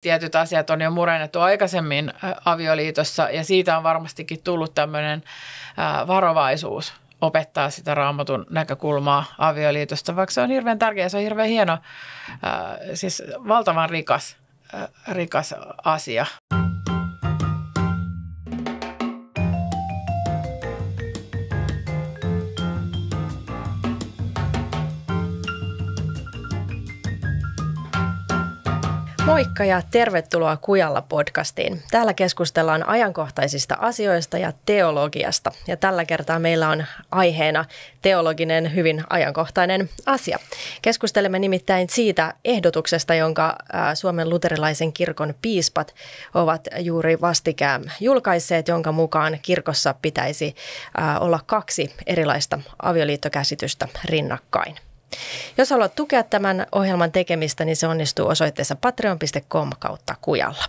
tietyt asiat on jo murennettu aikaisemmin äh, avioliitossa ja siitä on varmastikin tullut tämmöinen äh, varovaisuus opettaa sitä raamatun näkökulmaa avioliitosta, vaikka se on hirveän tärkeä, se on hirveän hieno, äh, siis valtavan rikas, rikas asia. Moikka ja tervetuloa Kujalla podcastiin. Täällä keskustellaan ajankohtaisista asioista ja teologiasta. Ja tällä kertaa meillä on aiheena teologinen, hyvin ajankohtainen asia. Keskustelemme nimittäin siitä ehdotuksesta, jonka Suomen luterilaisen kirkon piispat ovat juuri vastikään julkaisseet, jonka mukaan kirkossa pitäisi olla kaksi erilaista avioliittokäsitystä rinnakkain. Jos haluat tukea tämän ohjelman tekemistä, niin se onnistuu osoitteessa patreon.com kautta kujalla.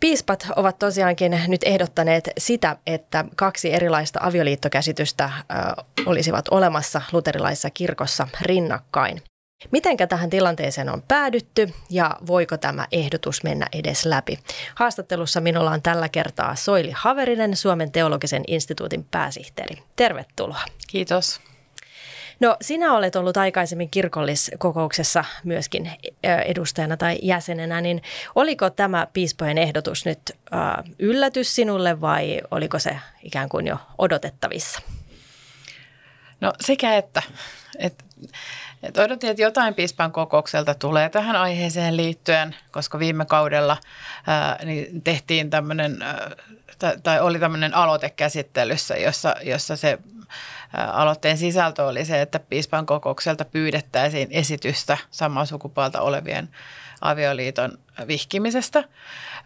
Piispat ovat tosiaankin nyt ehdottaneet sitä, että kaksi erilaista avioliittokäsitystä ö, olisivat olemassa luterilaisessa kirkossa rinnakkain. Mitenkä tähän tilanteeseen on päädytty ja voiko tämä ehdotus mennä edes läpi? Haastattelussa minulla on tällä kertaa Soili Haverinen, Suomen teologisen instituutin pääsihteeri. Tervetuloa. Kiitos. No sinä olet ollut aikaisemmin kirkolliskokouksessa myöskin edustajana tai jäsenenä, niin oliko tämä piispojen ehdotus nyt yllätys sinulle vai oliko se ikään kuin jo odotettavissa? No sekä että. että et odotin, että jotain piispan kokoukselta tulee tähän aiheeseen liittyen, koska viime kaudella ää, niin tehtiin tämmöinen, tai, tai oli tämmöinen aloite käsittelyssä, jossa, jossa se aloitteen sisältö oli se, että piispan kokoukselta pyydettäisiin esitystä samaa sukupuolta olevien avioliiton vihkimisestä.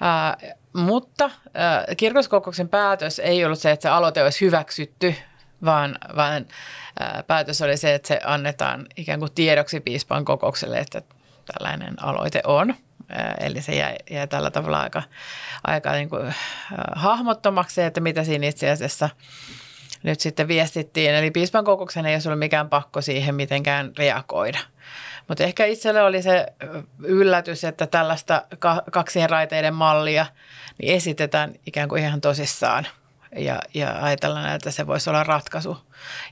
Ää, mutta ää, kirkoskokouksen päätös ei ollut se, että se aloite olisi hyväksytty, vaan, vaan ää, päätös oli se, että se annetaan ikään kuin tiedoksi piispan kokoukselle, että tällainen aloite on. Eli se jäi, jäi tällä tavalla aika, aika niin kuin, hahmottomaksi, että mitä siinä itse asiassa nyt sitten viestittiin. Eli piispan kokouksen ei ole mikään pakko siihen mitenkään reagoida. Mutta ehkä itselle oli se yllätys, että tällaista kaksien raiteiden mallia niin esitetään ikään kuin ihan tosissaan – ja, ja ajatellaan, että se voisi olla ratkaisu.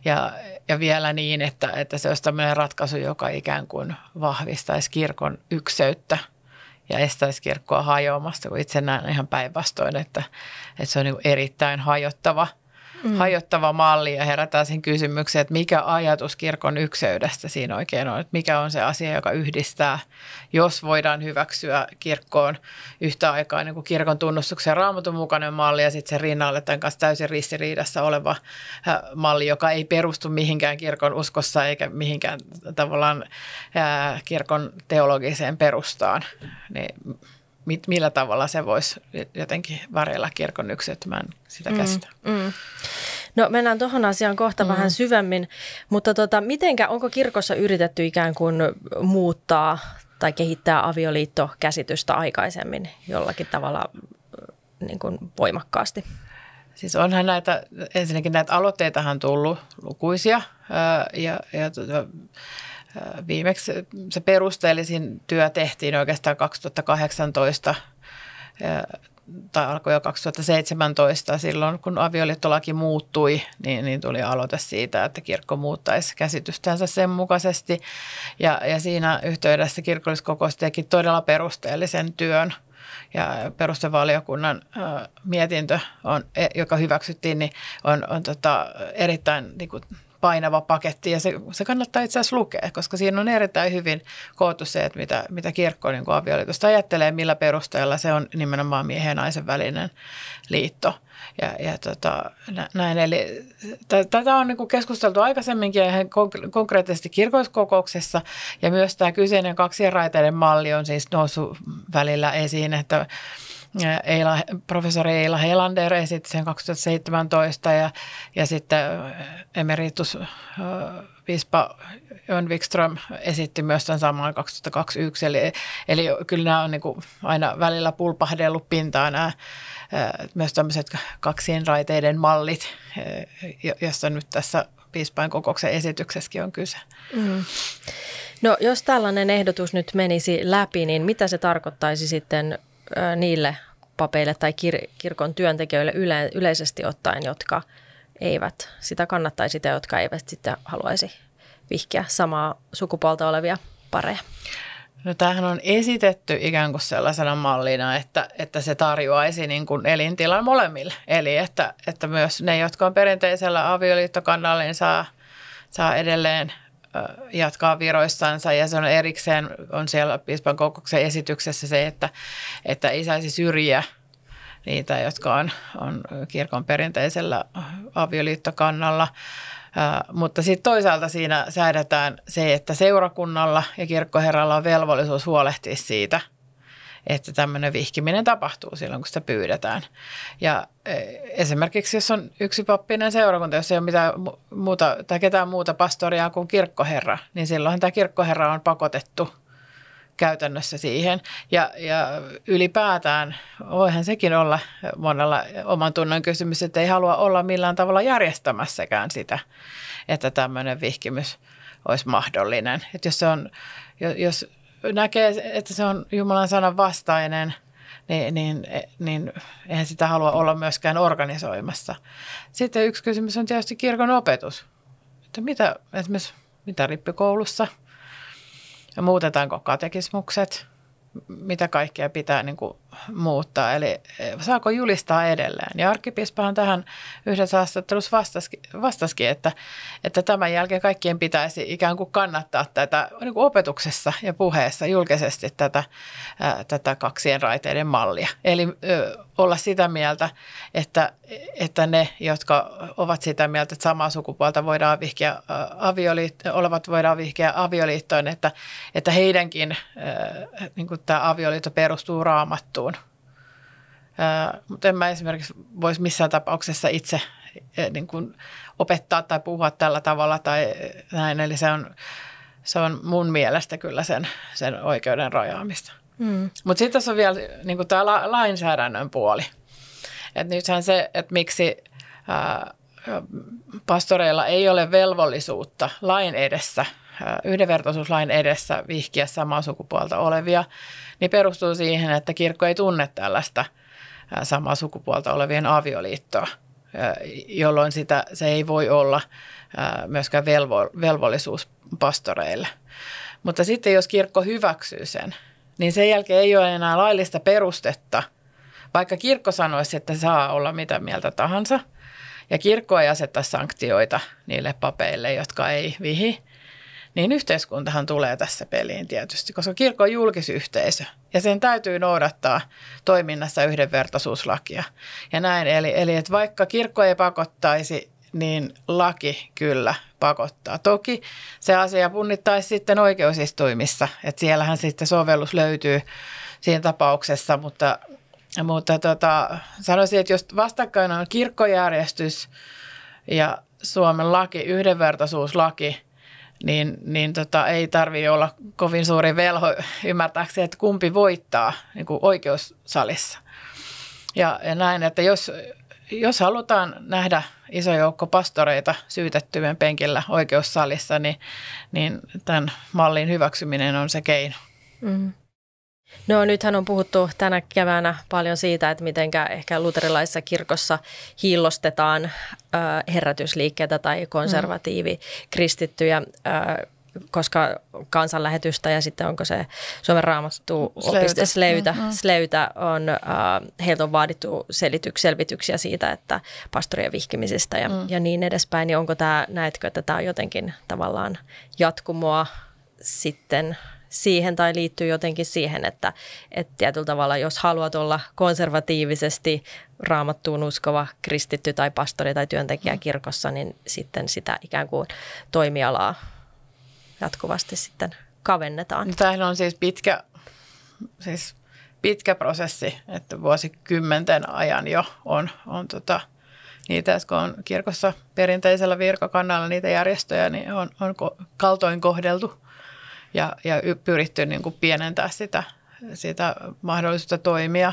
Ja, ja vielä niin, että, että se olisi tämmöinen ratkaisu, joka ikään kuin vahvistaisi kirkon ykseyttä ja estäisi kirkkoa hajoamasta, kun itse näen ihan päinvastoin, että, että se on niin erittäin hajottava – mm. hajottava malli ja herätään sen kysymyksen, että mikä ajatus kirkon ykseydestä siinä oikein on, että mikä on se asia, joka yhdistää, jos voidaan hyväksyä kirkkoon yhtä aikaa niin kuin kirkon tunnustuksen raamatun mukainen malli ja sitten sen rinnalle tämän kanssa täysin ristiriidassa oleva äh, malli, joka ei perustu mihinkään kirkon uskossa eikä mihinkään tavallaan äh, kirkon teologiseen perustaan. Niin mit, millä tavalla se voisi jotenkin varjella kirkon yksitymään sitä käsitä. Mm, mm. No mennään tuohon asiaan kohta mm. vähän syvemmin, mutta tota, mitenkä, onko kirkossa yritetty ikään kuin muuttaa tai kehittää avioliittokäsitystä aikaisemmin jollakin tavalla äh, niin kuin voimakkaasti? Siis onhan näitä, ensinnäkin näitä aloitteitahan tullut lukuisia äh, ja, ja ja tota, Viimeksi se perusteellisin työ tehtiin oikeastaan 2018 tai alkoi jo 2017 silloin, kun avioliittolaki muuttui, niin, niin tuli aloite siitä, että kirkko muuttaisi käsitystänsä sen mukaisesti. Ja, ja siinä yhteydessä kirkolliskokous teki todella perusteellisen työn ja perustevaliokunnan äh, mietintö, on, e, joka hyväksyttiin, niin on, on tota, erittäin niin kuin, painava paketti ja se, se kannattaa itse asiassa lukea, koska siinä on erittäin hyvin koottu se, että mitä, mitä kirkko niin avioliitosta ajattelee, millä perusteella se on nimenomaan miehen ja naisen välinen liitto. Ja, ja tota, näin, eli tätä on niin keskusteltu aikaisemminkin ihan konkreettisesti kirkoiskokouksessa ja myös tämä kyseinen kaksien raiteiden malli on siis noussut välillä esiin, että Eila, professori Eila Helander esitti sen 2017 ja, ja sitten äh, emeritus äh, Vispa Jön Wikström esitti myös tämän saman 2021. Eli, eli kyllä nämä on niin kuin aina välillä pulpahdellut pintaan nämä äh, myös tämmöiset kaksien raiteiden mallit, josta nyt tässä piispain kokouksen esityksessäkin on kyse. Mm. No jos tällainen ehdotus nyt menisi läpi, niin mitä se tarkoittaisi sitten niille papeille tai kir- kirkon työntekijöille yle- yleisesti ottaen, jotka eivät sitä kannattaisi tai jotka eivät sitten haluaisi vihkiä samaa sukupuolta olevia pareja. No tämähän on esitetty ikään kuin sellaisena mallina, että, että se tarjoaisi niin kuin elintilan molemmille. Eli että, että myös ne, jotka on perinteisellä avioliittokannalla, niin saa, saa edelleen Äh, jatkaa viroissansa ja se on erikseen, on siellä piispan kokouksen esityksessä se, että, että ei saisi syrjiä niitä, jotka on, on kirkon perinteisellä avioliittokannalla. Ä, äh, mutta sitten toisaalta siinä säädetään se, että seurakunnalla ja kirkkoherralla on velvollisuus huolehtia siitä – että tämmöinen vihkiminen tapahtuu silloin, kun sitä pyydetään. Ja e, esimerkiksi jos on yksi pappinen seurakunta, jos ei ole mitään muuta tai ketään muuta pastoriaa kuin kirkkoherra, niin silloin tämä kirkkoherra on pakotettu käytännössä siihen. Ja, ja ylipäätään voihan sekin olla monella oman tunnon kysymys, että ei halua olla millään tavalla järjestämässäkään sitä, että tämmöinen vihkimys olisi mahdollinen. Että jos se on, jos näkee, että se on Jumalan sanan vastainen, niin, niin, niin eihän sitä halua olla myöskään organisoimassa. Sitten yksi kysymys on tietysti kirkon opetus. Että mitä, esimerkiksi mitä rippikoulussa, muutetaanko katekismukset, mitä kaikkea pitää niin kuin muuttaa, eli e, saako julistaa edelleen. Ja arkkipiispahan tähän yhdessä haastattelussa vastasikin, vastasikin että, että tämän jälkeen kaikkien pitäisi ikään kuin kannattaa tätä niin kuin opetuksessa ja puheessa julkisesti tätä, ää, tätä kaksien raiteiden mallia. Eli ö, olla sitä mieltä, että, että ne, jotka ovat sitä mieltä, että samaa sukupuolta voidaan vihkiä avioliittoon, olevat voidaan vihkiä avioliittoon, että, että heidänkin ää, niin kuin tämä avioliitto perustuu raamattuun mutta en mä esimerkiksi voisi missään tapauksessa itse e, niin kuin opettaa tai puhua tällä tavalla tai e, näin. Eli se on, se on mun mielestä kyllä sen, sen oikeuden rajaamista. Mm. Mutta sitten tässä on vielä niin tämä lainsäädännön puoli. Että nythän se, että miksi ää, pastoreilla ei ole velvollisuutta lain edessä, ää, yhdenvertaisuuslain edessä vihkiä samaa sukupuolta olevia, niin perustuu siihen, että kirkko ei tunne tällaista – samaa sukupuolta olevien avioliittoa, jolloin sitä, se ei voi olla myöskään velvo, velvollisuus pastoreille. Mutta sitten jos kirkko hyväksyy sen, niin sen jälkeen ei ole enää laillista perustetta, vaikka kirkko sanoisi, että saa olla mitä mieltä tahansa, ja kirkko ei aseta sanktioita niille papeille, jotka ei vihi, niin yhteiskuntahan tulee tässä peliin tietysti, koska kirkko on julkisyhteisö. Ja sen täytyy noudattaa toiminnassa yhdenvertaisuuslakia ja näin. Eli, eli että vaikka kirkko ei pakottaisi, niin laki kyllä pakottaa. Toki se asia punnittaisi sitten oikeusistuimissa, että siellähän sitten sovellus löytyy siinä tapauksessa, mutta, mutta tota, sanoisin, että jos vastakkain on kirkkojärjestys ja Suomen laki, yhdenvertaisuuslaki – niin, niin tota, ei tarvi olla kovin suuri velho ymmärtääkseen, että kumpi voittaa niin kuin oikeussalissa. Ja, ja näin, että jos, jos halutaan nähdä iso joukko pastoreita syytettyjen penkillä oikeussalissa, niin, niin tämän mallin hyväksyminen on se keino. Mm. No nythän on puhuttu tänä keväänä paljon siitä, että miten ehkä luterilaisessa kirkossa hiillostetaan herätysliikkeitä tai konservatiivi mm. kristittyjä, koska kansanlähetystä ja sitten onko se Suomen raamattu opiste sleytä, mm, mm. sleytä on, äh, heiltä on vaadittu selity, selvityksiä siitä, että pastorien vihkimisistä ja, mm. ja niin edespäin, niin onko tämä, näetkö, että tämä on jotenkin tavallaan jatkumoa sitten – siihen tai liittyy jotenkin siihen, että, että tietyllä tavalla jos haluat olla konservatiivisesti raamattuun uskova kristitty tai pastori tai työntekijä mm. kirkossa, niin sitten sitä ikään kuin toimialaa jatkuvasti sitten kavennetaan. No, tämähän on siis pitkä, siis pitkä prosessi, että vuosikymmenten ajan jo on, on tota, niitä, kun on kirkossa perinteisellä virkakannalla niitä järjestöjä, niin on, on kaltoin kohdeltu ja, ja pyritty niin kuin pienentää sitä, sitä mahdollisuutta toimia.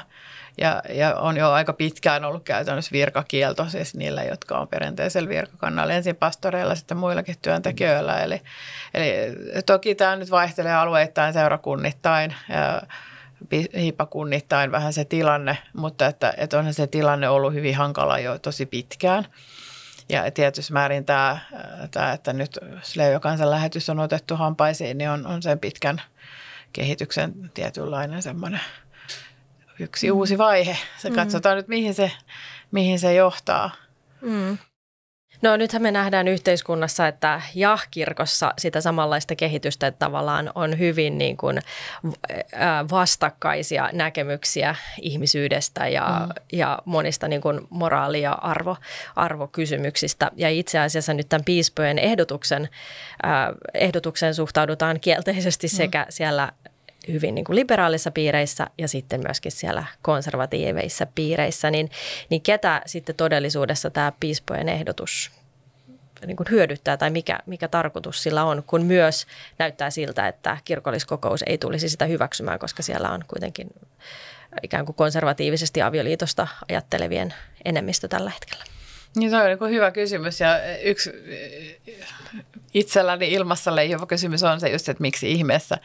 Ja, ja on jo aika pitkään ollut käytännössä virkakielto siis niillä, jotka on perinteisellä virkakannalla, ensin pastoreilla, sitten muillakin työntekijöillä. Eli, eli toki tämä nyt vaihtelee alueittain, seurakunnittain, hiipakunnittain vähän se tilanne, mutta että, että onhan se tilanne ollut hyvin hankala jo tosi pitkään. Ja tietysti määrin tämä, äh, tämä että nyt Sleijokansan lähetys on otettu hampaisiin, niin on, on sen pitkän kehityksen tietynlainen semmoinen yksi mm. uusi vaihe. Se mm. katsotaan mm. nyt, mihin se, mihin se johtaa. Mm. No nythän me nähdään yhteiskunnassa että ja kirkossa sitä samanlaista kehitystä, että tavallaan on hyvin niin kuin eh, eh, vastakkaisia näkemyksiä ihmisyydestä ja, mm. ja monista niin kuin moraali- ja arvo, arvokysymyksistä. Ja itse asiassa nyt tämän piispojen ehdotuksen, eh, ehdotuksen suhtaudutaan kielteisesti mm. sekä mm. siellä hyvin niin kuin liberaalissa piireissä ja sitten myöskin siellä konservatiiveissa piireissä, niin, niin ketä sitten todellisuudessa tämä piispojen ehdotus niin kuin hyödyttää tai mikä, mikä tarkoitus sillä on, kun myös näyttää siltä, että kirkolliskokous ei tulisi sitä hyväksymään, koska siellä on kuitenkin ikään kuin konservatiivisesti avioliitosta ajattelevien enemmistö tällä hetkellä. Niin se on niin hyvä kysymys ja eh, yksi eh, itselläni ilmassa leijuva kysymys on se just, että miksi ihmeessä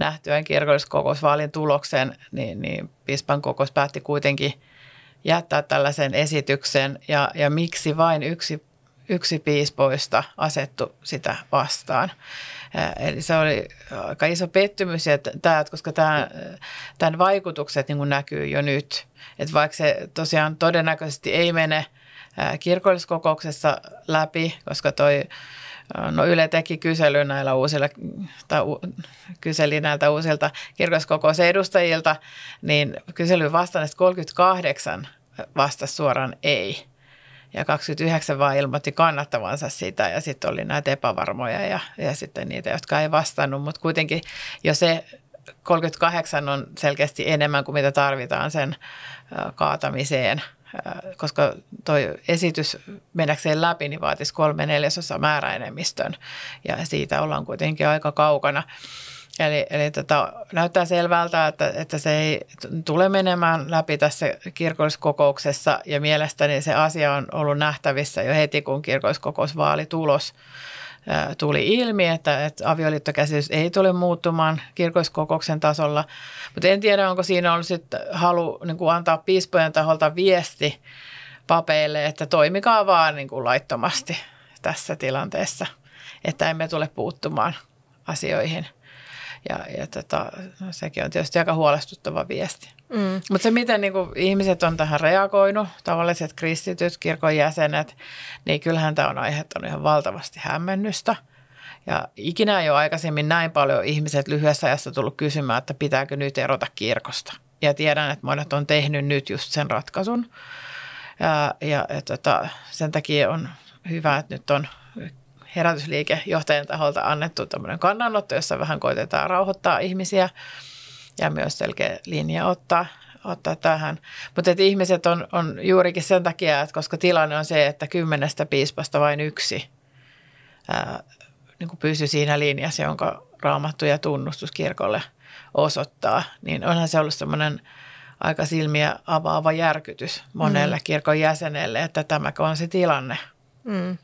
nähtyään kirkolliskokousvaalin tuloksen, niin, niin Pispan kokous päätti kuitenkin jättää tällaisen esityksen ja, ja miksi vain yksi, yksi piispoista asettu sitä vastaan. Eh, eli se oli aika iso pettymys, että tämä, koska tämän, tämän vaikutukset niin näkyy jo nyt. Että vaikka se tosiaan todennäköisesti ei mene – kirkolliskokouksessa läpi, koska toi No Yle teki kysely näillä uusilla, tai u, kyseli näiltä uusilta kirkolliskokousedustajilta, niin kyselyyn vastanneista 38 vastasi suoraan ei. Ja 29 vaan ilmoitti kannattavansa sitä ja sitten oli näitä epävarmoja ja, ja sitten niitä, jotka ei vastannut. Mutta kuitenkin jo se 38 on selkeästi enemmän kuin mitä tarvitaan sen kaatamiseen – koska tuo esitys mennäkseen läpi niin vaatisi kolme neljäsosa määräenemmistön ja siitä ollaan kuitenkin aika kaukana. Eli, eli tota, näyttää selvältä, että, että se ei tule menemään läpi tässä kirkolliskokouksessa ja mielestäni se asia on ollut nähtävissä jo heti, kun kirkolliskokousvaali tulos tuli ilmi, että, että avioliittokäsitys ei tule muuttumaan kirkoiskokouksen tasolla. Mutta en tiedä, onko siinä ollut sit halu niin kuin antaa piispojen taholta viesti papeille, että toimikaa vaan niin kuin laittomasti tässä tilanteessa, että emme tule puuttumaan asioihin. Ja, ja tota, no, sekin on tietysti aika huolestuttava viesti. Mm. Mutta se, miten niin kuin, ihmiset on tähän reagoinut, tavalliset kristityt, kirkon jäsenet, niin kyllähän tämä on aiheuttanut ihan valtavasti hämmennystä. Ja ikinä ei ole aikaisemmin näin paljon ihmiset lyhyessä ajassa tullut kysymään, että pitääkö nyt erota kirkosta. Ja tiedän, että monet on tehnyt nyt just sen ratkaisun. Ja, ja, ja tota, sen takia on hyvä, että nyt on – herätysliikejohtajan taholta annettu tämmöinen kannanotto, jossa vähän koitetaan rauhoittaa ihmisiä ja myös selkeä linja ottaa, ottaa tähän. Mutta että ihmiset on, on juurikin sen takia, että koska tilanne on se, että kymmenestä piispasta vain yksi ää, niin kuin pysyy siinä linjassa, jonka raamattu ja tunnustus kirkolle osoittaa, niin onhan se ollut semmoinen aika silmiä avaava järkytys monelle mm. kirkon jäsenelle, että tämäkö on se tilanne. Mm.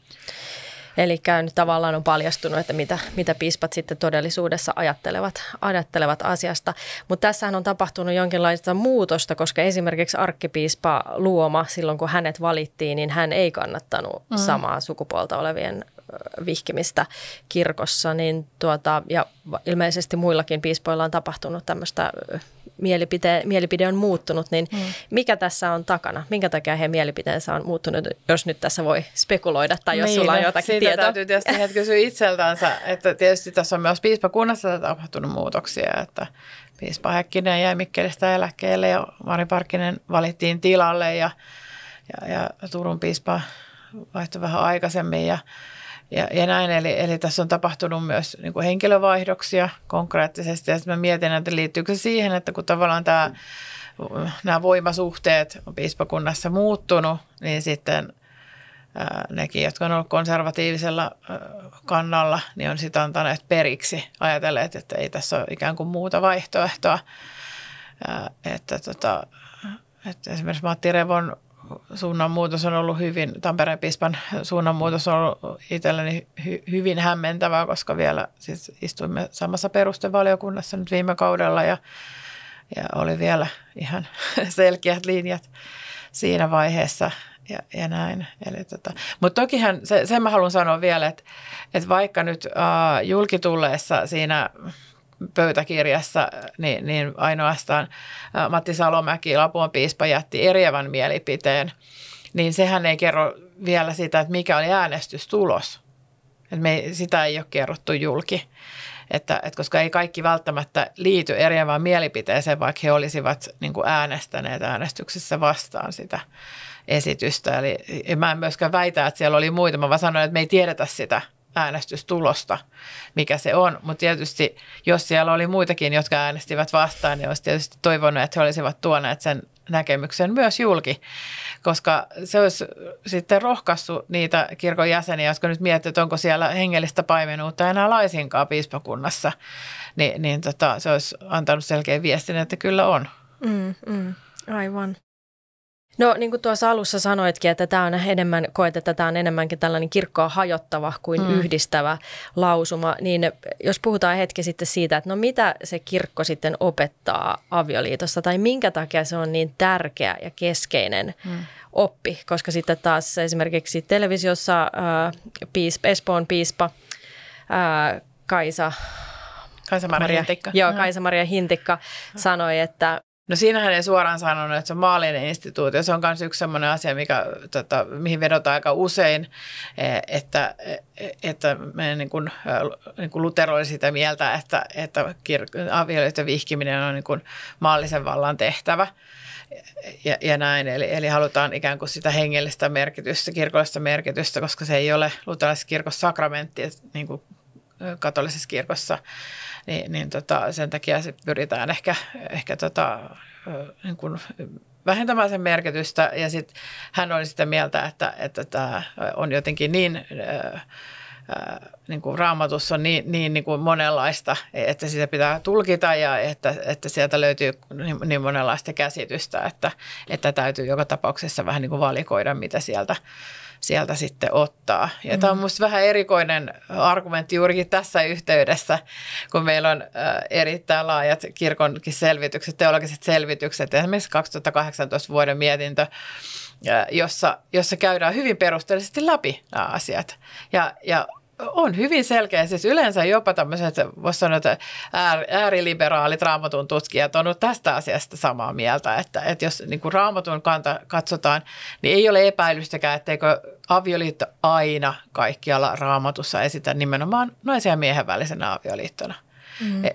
Eli nyt tavallaan on paljastunut, että mitä, mitä piispat sitten todellisuudessa ajattelevat, ajattelevat asiasta. Mutta tässähän on tapahtunut jonkinlaista muutosta, koska esimerkiksi arkkipiispa Luoma silloin, kun hänet valittiin, niin hän ei kannattanut mm. samaa sukupuolta olevien vihkimistä kirkossa, niin tuota, ja ilmeisesti muillakin piispoilla on tapahtunut tämmöistä mielipide, mielipide on muuttunut, niin mm. mikä tässä on takana? Minkä takia he mielipiteensä on muuttunut, jos nyt tässä voi spekuloida tai jos niin, sulla on niin, no, jotakin siitä tietoa? täytyy tietysti heti kysyä itseltänsä, että tietysti tässä on myös piispakunnassa tapahtunut muutoksia, että piispa Häkkinen jäi Mikkelistä eläkkeelle ja Mari Parkkinen valittiin tilalle ja, ja, ja Turun piispa vaihtui vähän aikaisemmin ja ja, ja näin. Eli, eli tässä on tapahtunut myös niin kuin henkilövaihdoksia konkreettisesti. Ja sitten mä mietin, että liittyykö se siihen, että kun tavallaan tämä, nämä voimasuhteet on piispakunnassa muuttunut, niin sitten ää, nekin, jotka on ollut konservatiivisella ää, kannalla, niin on sitten antaneet periksi ajatelleet, että ei tässä ole ikään kuin muuta vaihtoehtoa. Ää, että tota, että esimerkiksi Matti Revon suunnanmuutos on ollut hyvin, Tampereen piispan suunnanmuutos on ollut itselleni hy, hyvin hämmentävää, koska vielä siis istuimme samassa perustevaliokunnassa nyt viime kaudella ja, ja oli vielä ihan selkeät linjat siinä vaiheessa ja, ja näin. Eli tota, mutta tokihan, se, sen mä haluan sanoa vielä, että, että vaikka nyt äh, julkitulleessa siinä – pöytäkirjassa, niin, niin ainoastaan Matti Salomäki, Lapuan piispa, jätti eriävän mielipiteen, niin sehän ei kerro vielä sitä, että mikä oli äänestystulos. Et me, sitä ei ole kerrottu julki, että, että koska ei kaikki välttämättä liity eriävään mielipiteeseen, vaikka he olisivat niin kuin äänestäneet äänestyksessä vastaan sitä esitystä. Eli mä en myöskään väitä, että siellä oli muita, mä vaan sanoin, että me ei tiedetä sitä – äänestystulosta, mikä se on. Mutta tietysti, jos siellä oli muitakin, jotka äänestivät vastaan, niin olisi tietysti toivonut, että he olisivat tuoneet sen näkemyksen myös julki, koska se olisi sitten rohkaissut niitä kirkon jäseniä, jotka nyt miettivät, onko siellä hengellistä paimenuutta enää laisinkaan piispakunnassa, niin, niin tota, se olisi antanut selkeän viestin, että kyllä on. Mm, mm, aivan. No niin kuin tuossa alussa sanoitkin, että tämä on enemmän, koet, että tämä on enemmänkin tällainen kirkkoa hajottava kuin mm. yhdistävä lausuma, niin jos puhutaan hetki sitten siitä, että no mitä se kirkko sitten opettaa avioliitosta tai minkä takia se on niin tärkeä ja keskeinen mm. oppi, koska sitten taas esimerkiksi televisiossa äh, piispa, Espoon piispa äh, Kaisa Kaisa-Maria Hintikka. Joo, Kaisa-Maria Hintikka sanoi, että No siinähän ei suoraan sanonut, että se on maallinen instituutio. Se on myös yksi sellainen asia, mikä, tota, mihin vedotaan aika usein, e, että, e, e, että me niin kuin, niin kuin Lutero oli sitä mieltä, että, että kir- avioliiton vihkiminen on niin kuin maallisen vallan tehtävä ja, ja näin. Eli, eli halutaan ikään kuin sitä hengellistä merkitystä, kirkollista merkitystä, koska se ei ole luterilaisessa kirkossa sakramentti, niin kuin katolisessa kirkossa, niin, niin tota, sen takia se pyritään ehkä, ehkä tota, niin kuin vähentämään sen merkitystä. Ja sitten hän oli sitä mieltä, että, että tämä on jotenkin niin... niin kuin raamatus on niin, niin, niin kuin monenlaista, että sitä pitää tulkita ja että, että sieltä löytyy niin, niin monenlaista käsitystä, että, että täytyy joka tapauksessa vähän niin kuin valikoida, mitä sieltä, sieltä sitten ottaa. Ja mm. tämä on minusta vähän erikoinen argumentti juurikin tässä yhteydessä, kun meillä on erittäin laajat kirkonkin selvitykset, teologiset selvitykset, esimerkiksi 2018 vuoden mietintö, jossa, jossa käydään hyvin perusteellisesti läpi nämä asiat. Ja, ja on hyvin selkeä. Siis yleensä jopa tämmöiset, voisi sanoa, että äär, ääriliberaalit raamatun tutkijat on ollut tästä asiasta samaa mieltä, että, että jos niin kuin raamatun kanta katsotaan, niin ei ole epäilystäkään, etteikö avioliitto aina kaikkialla raamatussa esitä nimenomaan naisen ja miehen välisenä avioliittona. Mm. Mm-hmm.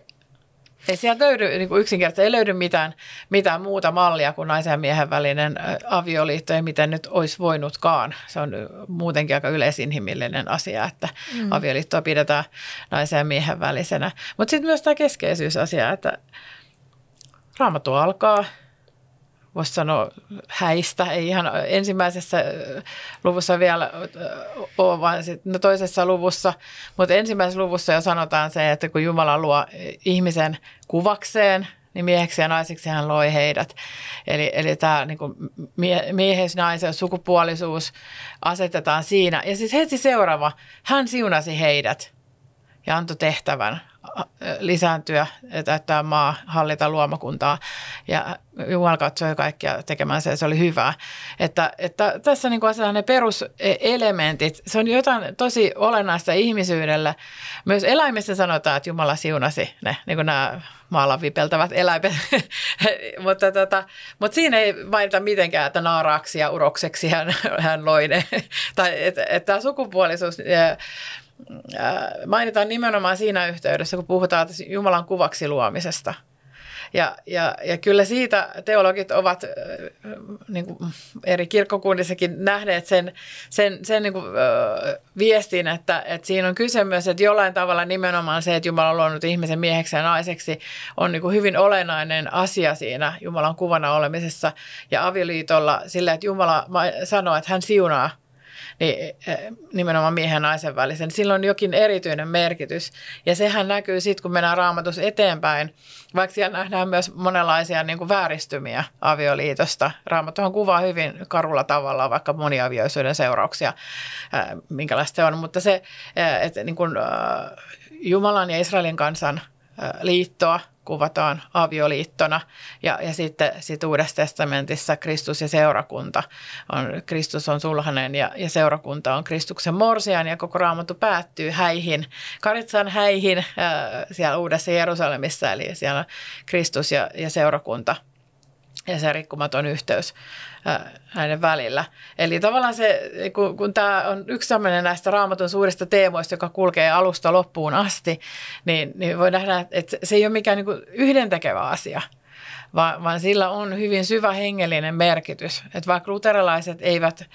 Ei sieltä löydy, niin kuin yksinkertaisesti ei löydy mitään, mitään muuta mallia kuin naisen ja miehen välinen avioliitto ja miten nyt olisi voinutkaan. Se on muutenkin aika yleisinhimillinen asia, että mm. avioliittoa pidetään naisen ja miehen välisenä. Mutta sitten myös tämä keskeisyysasia, että raamattu alkaa – voisi sanoa häistä, ei ihan ensimmäisessä luvussa vielä ole, vaan sit, no toisessa luvussa, mutta ensimmäisessä luvussa jo sanotaan se, että kun Jumala luo e, ihmisen kuvakseen, niin mieheksi ja naiseksi hän loi heidät. Eli, eli tämä niinku, mie, miehes, naisen sukupuolisuus asetetaan siinä. Ja siis heti seuraava, hän siunasi heidät ja antoi tehtävän lisääntyä, että tämä maa hallita luomakuntaa ja Jumala katsoi kaikkia tekemään se, se oli hyvää. Että, että tässä niin kuin ne peruselementit, se on jotain tosi olennaista ihmisyydellä. Myös eläimissä sanotaan, että Jumala siunasi ne, niin kuin nämä maalla vipeltävät eläimet, mutta, tota, mutta siinä ei mainita mitenkään, että naaraaksi ja urokseksi hän, hän loi ne. tai että et, et sukupuolisuus... Ja, Äh, mainitaan nimenomaan siinä yhteydessä, kun puhutaan Jumalan kuvaksi luomisesta. Ja, ja, ja kyllä siitä teologit ovat äh, niin kuin eri kirkkokunnissakin nähneet sen, sen, sen niin kuin, äh, viestin, että, että siinä on kyse myös, että jollain tavalla nimenomaan se, että Jumala on luonut ihmisen mieheksi ja naiseksi, on niin kuin hyvin olennainen asia siinä Jumalan kuvana olemisessa ja avioliitolla sillä, että Jumala sanoo, että hän siunaa – niin eh, nimenomaan miehen ja naisen välisen, niin sillä on jokin erityinen merkitys. Ja sehän näkyy sitten, kun mennään raamatus eteenpäin, vaikka siellä nähdään myös monenlaisia niin kuin vääristymiä avioliitosta. Raamattuhan kuvaa hyvin karulla tavalla vaikka moniavioisuuden seurauksia, eh, minkälaista se on, mutta se, eh, että niin kuin, Jumalan ja Israelin kansan – liittoa kuvataan avioliittona. Ja, ja sitten sit Uudessa testamentissa Kristus ja seurakunta on, Kristus on sulhanen ja, ja seurakunta on Kristuksen morsian ja koko raamattu päättyy häihin, Karitsan häihin äh, siellä Uudessa Jerusalemissa, eli siellä on Kristus ja, ja seurakunta – ja se rikkumaton yhteys näiden välillä. Eli tavallaan se, kun, kun tämä on yksi tämmöinen näistä raamatun suurista teemoista, joka kulkee alusta loppuun asti, niin, niin voi nähdä, että se ei ole mikään niin yhdentekevä asia – vaan, vaan sillä on hyvin syvä hengellinen merkitys. Et vaikka luterilaiset eivät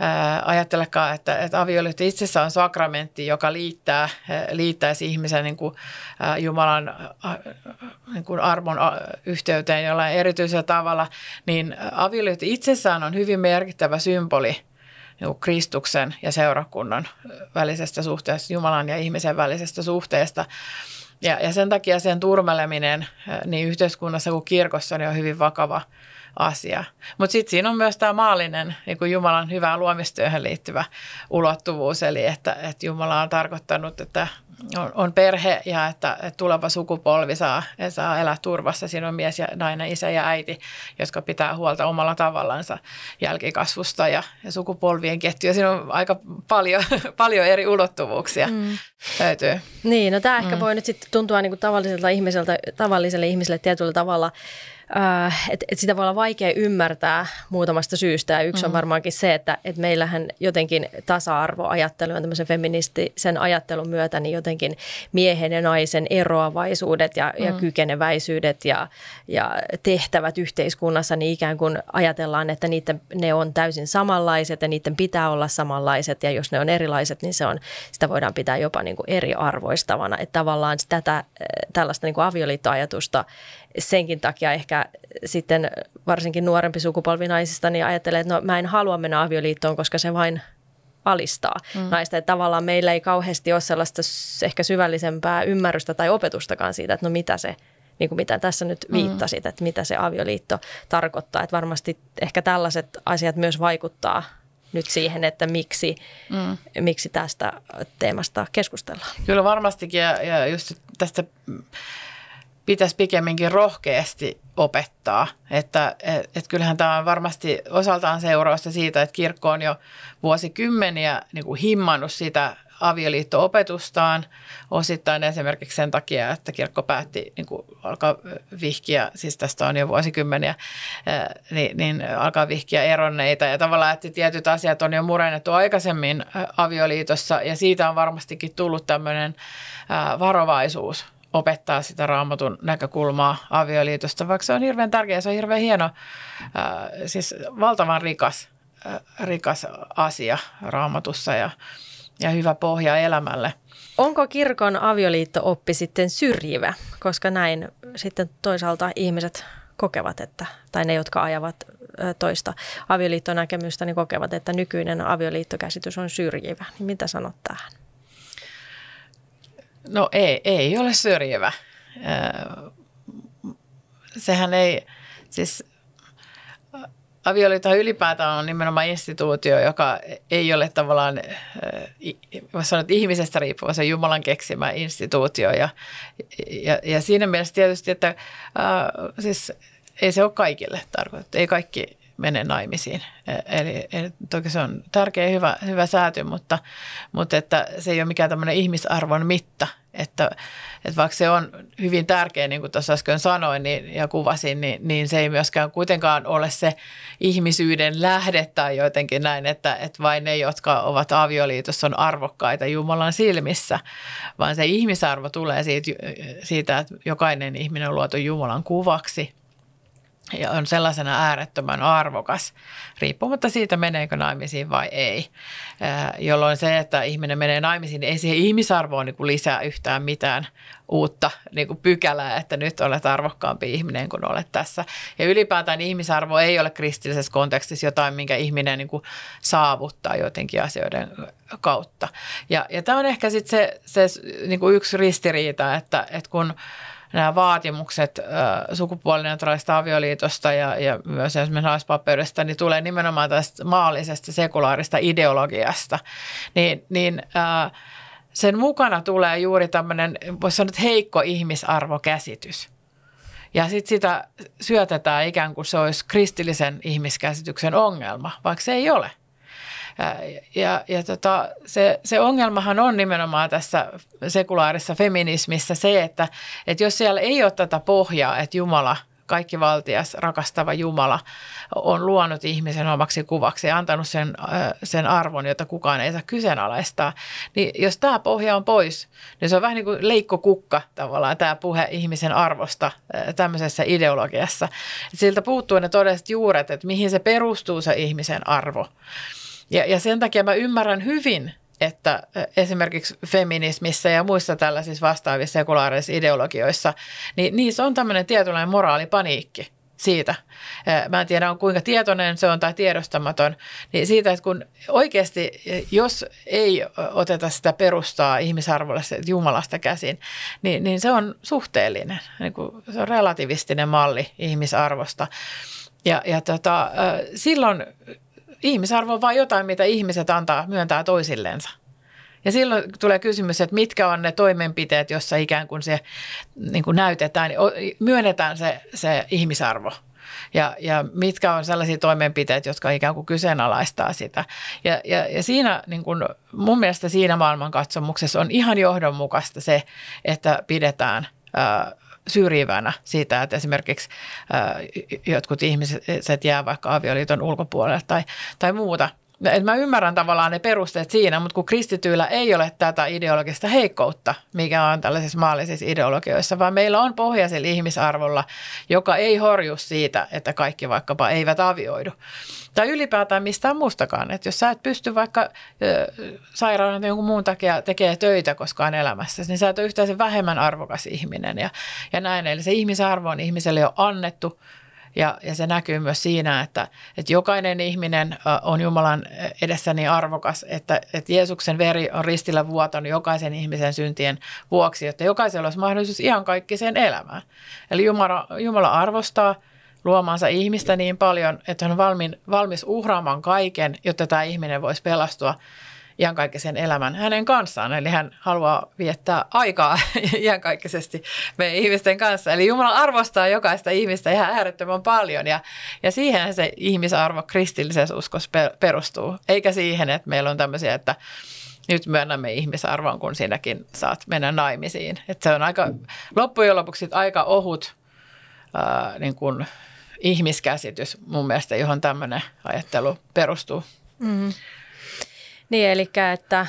ää, ajattelekaan, että, että avioliitto itsessään on sakramentti, joka liittää, ää, liittäisi ihmisen niin kuin, ää, Jumalan ää, niin kuin armon a, yhteyteen jollain erityisellä tavalla, niin avioliitto itsessään on hyvin merkittävä symboli niin Kristuksen ja seurakunnan välisestä suhteesta, Jumalan ja ihmisen välisestä suhteesta. Ja, ja sen takia sen turmeleminen niin yhteiskunnassa kuin kirkossa niin on hyvin vakava asia. Mutta sitten siinä on myös tämä maallinen niin kuin Jumalan hyvää luomistyöhön liittyvä ulottuvuus, eli että, että Jumala on tarkoittanut, että on, on perhe ja että, että tuleva sukupolvi saa, saa elää turvassa. Siinä on mies ja nainen, isä ja äiti, jotka pitää huolta omalla tavallansa jälkikasvusta ja, ja sukupolvien ketjuja. Siinä on aika paljon, paljon eri ulottuvuuksia mm. löytyy. Niin, no tämä mm. ehkä voi nyt sitten tuntua niin kuin tavalliselta ihmiseltä, tavalliselle ihmiselle tietyllä tavalla – äh, että et sitä voi olla vaikea ymmärtää muutamasta syystä. Ja yksi mm-hmm. on varmaankin se, että et meillähän jotenkin tasa-arvoajattelu on tämmöisen feministisen ajattelun myötä niin jotenkin miehen ja naisen eroavaisuudet ja, mm-hmm. ja mm. kykeneväisyydet ja, ja tehtävät yhteiskunnassa, niin ikään kuin ajatellaan, että niiden, ne on täysin samanlaiset ja niiden pitää olla samanlaiset ja jos ne on erilaiset, niin se on, sitä voidaan pitää jopa niin kuin eriarvoistavana. Että tavallaan tätä, äh, tällaista niin kuin avioliittoajatusta senkin takia ehkä ehkä sitten varsinkin nuorempi sukupolvi naisista niin ajattelee, että no mä en halua mennä avioliittoon, koska se vain alistaa mm. naista. Että tavallaan meillä ei kauheasti ole sellaista ehkä syvällisempää ymmärrystä tai opetustakaan siitä, että no mitä se, niin kuin mitä tässä nyt mm. viittasit, mm. että mitä se avioliitto tarkoittaa. Että varmasti ehkä tällaiset asiat myös vaikuttaa nyt siihen, että miksi, mm. miksi tästä teemasta keskustellaan. Kyllä varmastikin ja, ja just tästä pitäisi pikemminkin rohkeasti opettaa. Että et, et kyllähän tämä on varmasti osaltaan seurausta siitä, että kirkko on jo vuosikymmeniä niin kuin himmannut sitä avioliitto-opetustaan osittain esimerkiksi sen takia, että kirkko päätti niin kuin alkaa vihkiä, siis tästä on jo vuosikymmeniä, niin, niin alkaa vihkiä eronneita ja tavallaan, että tietyt asiat on jo murennettu aikaisemmin avioliitossa ja siitä on varmastikin tullut tämmöinen varovaisuus opettaa sitä raamatun näkökulmaa avioliitosta, vaikka se on hirveän tärkeä, se on hirveän hieno, äh, siis valtavan rikas, äh, rikas asia raamatussa ja, ja hyvä pohja elämälle. Onko kirkon avioliitto-oppi sitten syrjivä, koska näin sitten toisaalta ihmiset kokevat, että, tai ne, jotka ajavat toista avioliittonäkemystä, niin kokevat, että nykyinen avioliittokäsitys on syrjivä. Niin mitä sanot tähän? No ei, ei ole syrjivä. Äh, sehän ei, siis äh, avioliitto ylipäätään on nimenomaan instituutio, joka ei ole tavallaan, äh, voisi sanoa, että ihmisestä riippuva, se Jumalan keksimä instituutio. Ja, ja, ja siinä mielessä tietysti, että siis ei se ole kaikille tarkoitettu. Ei kaikki mene naimisiin. E, eli, eli toki se on tärkeä hyvä, hyvä sääty, mutta, mutta että se ei ole mikään tämmöinen ihmisarvon mitta. Että, että vaikka se on hyvin tärkeä, niin kuin tuossa äsken sanoin niin, ja kuvasin, niin, niin se ei myöskään kuitenkaan ole se ihmisyyden lähde tai jotenkin näin, että, että vain ne, jotka ovat avioliitossa, on arvokkaita Jumalan silmissä. Vaan se ihmisarvo tulee siitä, siitä että jokainen ihminen on luotu Jumalan kuvaksi – ja on sellaisena äärettömän arvokas, riippumatta siitä meneekö naimisiin vai ei. Jolloin se, että ihminen menee naimisiin, niin ei siihen ihmisarvoon niin kuin lisää yhtään mitään uutta niin kuin pykälää, että nyt olet arvokkaampi ihminen kuin olet tässä. Ja ylipäätään ihmisarvo ei ole kristillisessä kontekstissa jotain, minkä ihminen niin kuin saavuttaa jotenkin asioiden kautta. Ja, ja tämä on ehkä sitten se, se niin kuin yksi ristiriita, että, että kun – nämä vaatimukset äh, sukupuolineutraalista avioliitosta ja, ja myös esimerkiksi naispapeudesta, niin tulee nimenomaan tästä maallisesta sekulaarista ideologiasta. Niin, niin äh, sen mukana tulee juuri tämmöinen, voisi sanoa, että heikko ihmisarvokäsitys. Ja sitten sitä syötetään ikään kuin se olisi kristillisen ihmiskäsityksen ongelma, vaikka se ei ole – ja, ja tota, se, se ongelmahan on nimenomaan tässä sekulaarissa feminismissä se, että, että jos siellä ei ole tätä pohjaa, että Jumala – kaikki valtias, rakastava Jumala, on luonut ihmisen omaksi kuvaksi ja antanut sen, sen arvon, jota kukaan ei saa kyseenalaistaa. Niin jos tämä pohja on pois, niin se on vähän niin kuin leikkokukka tavallaan tämä puhe ihmisen arvosta tämmöisessä ideologiassa. Siltä puuttuu ne todelliset juuret, että mihin se perustuu se ihmisen arvo. Ja, ja sen takia mä ymmärrän hyvin, että esimerkiksi feminismissä ja muissa tällaisissa vastaavissa sekulaarisissa ideologioissa, niin niissä on tämmöinen tietynlainen moraalipaniikki siitä. Mä en tiedä, kuinka tietoinen se on tai tiedostamaton. Niin siitä, että kun oikeasti, jos ei oteta sitä perustaa ihmisarvolle Jumalasta käsin, niin, niin se on suhteellinen. Niin kuin, se on relativistinen malli ihmisarvosta. Ja, ja tota, silloin Ihmisarvo on vain jotain, mitä ihmiset antaa, myöntää toisilleensa. Ja silloin tulee kysymys, että mitkä on ne toimenpiteet, jossa ikään kuin se niin kuin näytetään, niin myönnetään se, se ihmisarvo. Ja, ja mitkä on sellaisia toimenpiteitä, jotka ikään kuin kyseenalaistaa sitä. Ja, ja, ja siinä niin kun, mun mielestä siinä maailmankatsomuksessa on ihan johdonmukaista se, että pidetään ää, syrjivänä sitä, että esimerkiksi jotkut ihmiset jää vaikka avioliiton ulkopuolelle tai, tai muuta. Et mä ymmärrän tavallaan ne perusteet siinä, mutta kun kristityillä ei ole tätä ideologista heikkoutta, mikä on tällaisissa maallisissa ideologioissa, vaan meillä on pohja ihmisarvolla, joka ei horju siitä, että kaikki vaikkapa eivät avioidu. Tai ylipäätään mistään muustakaan. Että jos sä et pysty vaikka sairaana tai jonkun muun takia tekemään töitä koskaan elämässä, niin sä et ole yhtään se vähemmän arvokas ihminen ja, ja näin. Eli se ihmisarvo on ihmiselle jo annettu ja, ja se näkyy myös siinä, että, että jokainen ihminen on Jumalan edessä niin arvokas, että, että Jeesuksen veri on ristillä vuotanut jokaisen ihmisen syntien vuoksi, jotta jokaisella olisi mahdollisuus ihan kaikkiseen elämään. Eli Jumala, Jumala arvostaa – luomaansa ihmistä niin paljon, että hän on valmiin, valmis uhraamaan kaiken, jotta tämä ihminen voisi pelastua iankaikkisen elämän hänen kanssaan. Eli hän haluaa viettää aikaa iankaikkisesti meidän ihmisten kanssa. Eli Jumala arvostaa jokaista ihmistä ihan äärettömän paljon ja, ja siihen se ihmisarvo kristillisessä uskossa perustuu. Eikä siihen, että meillä on tämmöisiä, että nyt myönnämme ihmisarvon, kun sinäkin saat mennä naimisiin. Että se on aika, loppujen lopuksi aika ohut ää, niin kuin ihmiskäsitys mun mielestä, johon tämmöinen ajattelu perustuu. Mm. Niin, eli että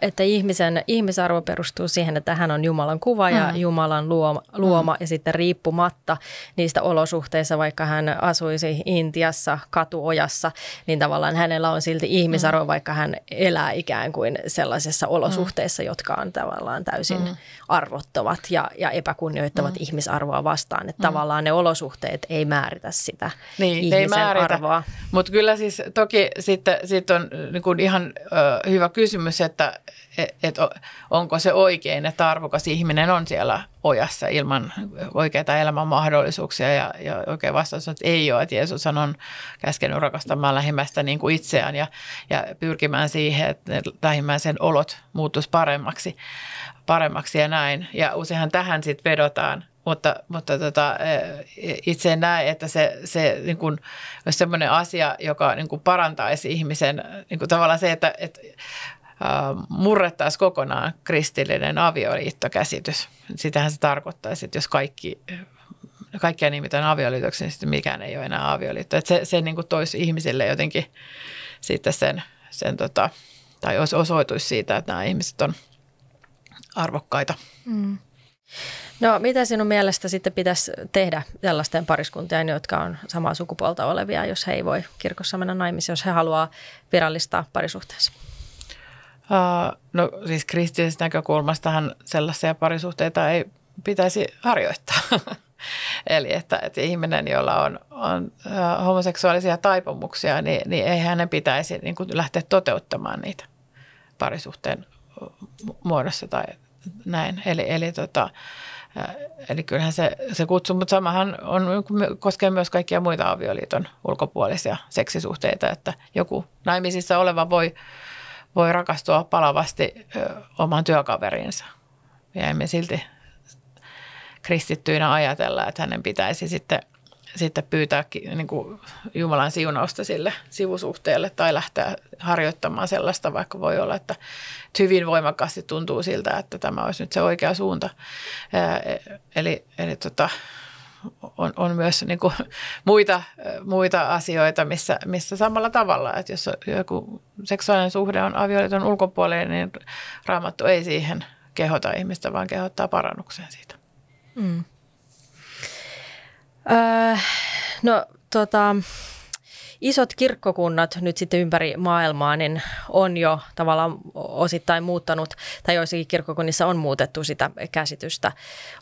että ihmisen ihmisarvo perustuu siihen, että hän on Jumalan kuva ja mm. Jumalan luoma, luoma mm. ja sitten riippumatta niistä olosuhteista, vaikka hän asuisi Intiassa katuojassa, niin tavallaan hänellä on silti ihmisarvo, mm. vaikka hän elää ikään kuin sellaisessa olosuhteessa, mm. jotka on tavallaan täysin mm. arvottomat ja, ja epäkunnioittavat mm. ihmisarvoa vastaan. Että mm. tavallaan ne olosuhteet ei määritä sitä niin, ihmisen ei määritä. arvoa. Mutta kyllä siis toki sitten sit on niin ihan ö, hyvä kysymys, että että e, et, et onko se oikein, että arvokas ihminen on siellä ojassa ilman oikeita elämän mahdollisuuksia ja, ja oikein vastaus on, että ei ole, että Jeesus on käskenyt rakastamaan lähimmästä niin kuin itseään ja, ja pyrkimään siihen, että lähimmäisen olot muuttuisi paremmaksi, paremmaksi ja näin. Ja useinhan tähän sitten vedotaan, mutta, mutta tota, e, itse en näe, että se, se niin kuin, olisi sellainen asia, joka niin kuin parantaisi ihmisen niin kuin tavallaan se, että, että murrettaisiin kokonaan kristillinen avioliittokäsitys. Sitähän se tarkoittaisi, että jos kaikki, kaikkia nimitään avioliitoksi, niin sitten mikään ei ole enää avioliitto. Että se, se niin kuin toisi ihmisille jotenkin sitten sen, sen tota, tai olisi osoitus siitä, että nämä ihmiset on arvokkaita. Mm. No mitä sinun mielestä sitten pitäisi tehdä tällaisten pariskuntien, jotka on samaa sukupuolta olevia, jos he ei voi kirkossa mennä naimisiin, jos he haluaa virallistaa parisuhteensa? Äh, no siis kristillisestä näkökulmastahan sellaisia parisuhteita ei pitäisi harjoittaa. Eli että, että ihminen, jolla on, on äh, homoseksuaalisia taipumuksia, niin, niin ei hänen pitäisi niin kuin lähteä toteuttamaan niitä parisuhteen muodossa tai näin. Eli, eli, tota, äh, eli kyllähän se, se kutsu, mutta samahan on, koskee myös kaikkia muita avioliiton ulkopuolisia seksisuhteita, että joku naimisissa oleva voi – voi rakastua palavasti oman työkaverinsa. Ja emme silti kristittyinä ajatella, että hänen pitäisi sitten, sitten pyytää niin kuin Jumalan siunausta sille sivusuhteelle tai lähteä harjoittamaan sellaista, vaikka voi olla, että hyvin voimakkaasti tuntuu siltä, että tämä olisi nyt se oikea suunta. E, eli, eli tota, on, on myös niin kuin muita, muita asioita, missä, missä samalla tavalla, että jos joku seksuaalinen suhde on avioliiton ulkopuolella, niin raamattu ei siihen kehota ihmistä, vaan kehottaa parannukseen siitä. Mm. Öö, no tota, isot kirkkokunnat nyt sitten ympäri maailmaa niin on jo tavallaan osittain muuttanut, tai joissakin kirkkokunnissa on muutettu sitä käsitystä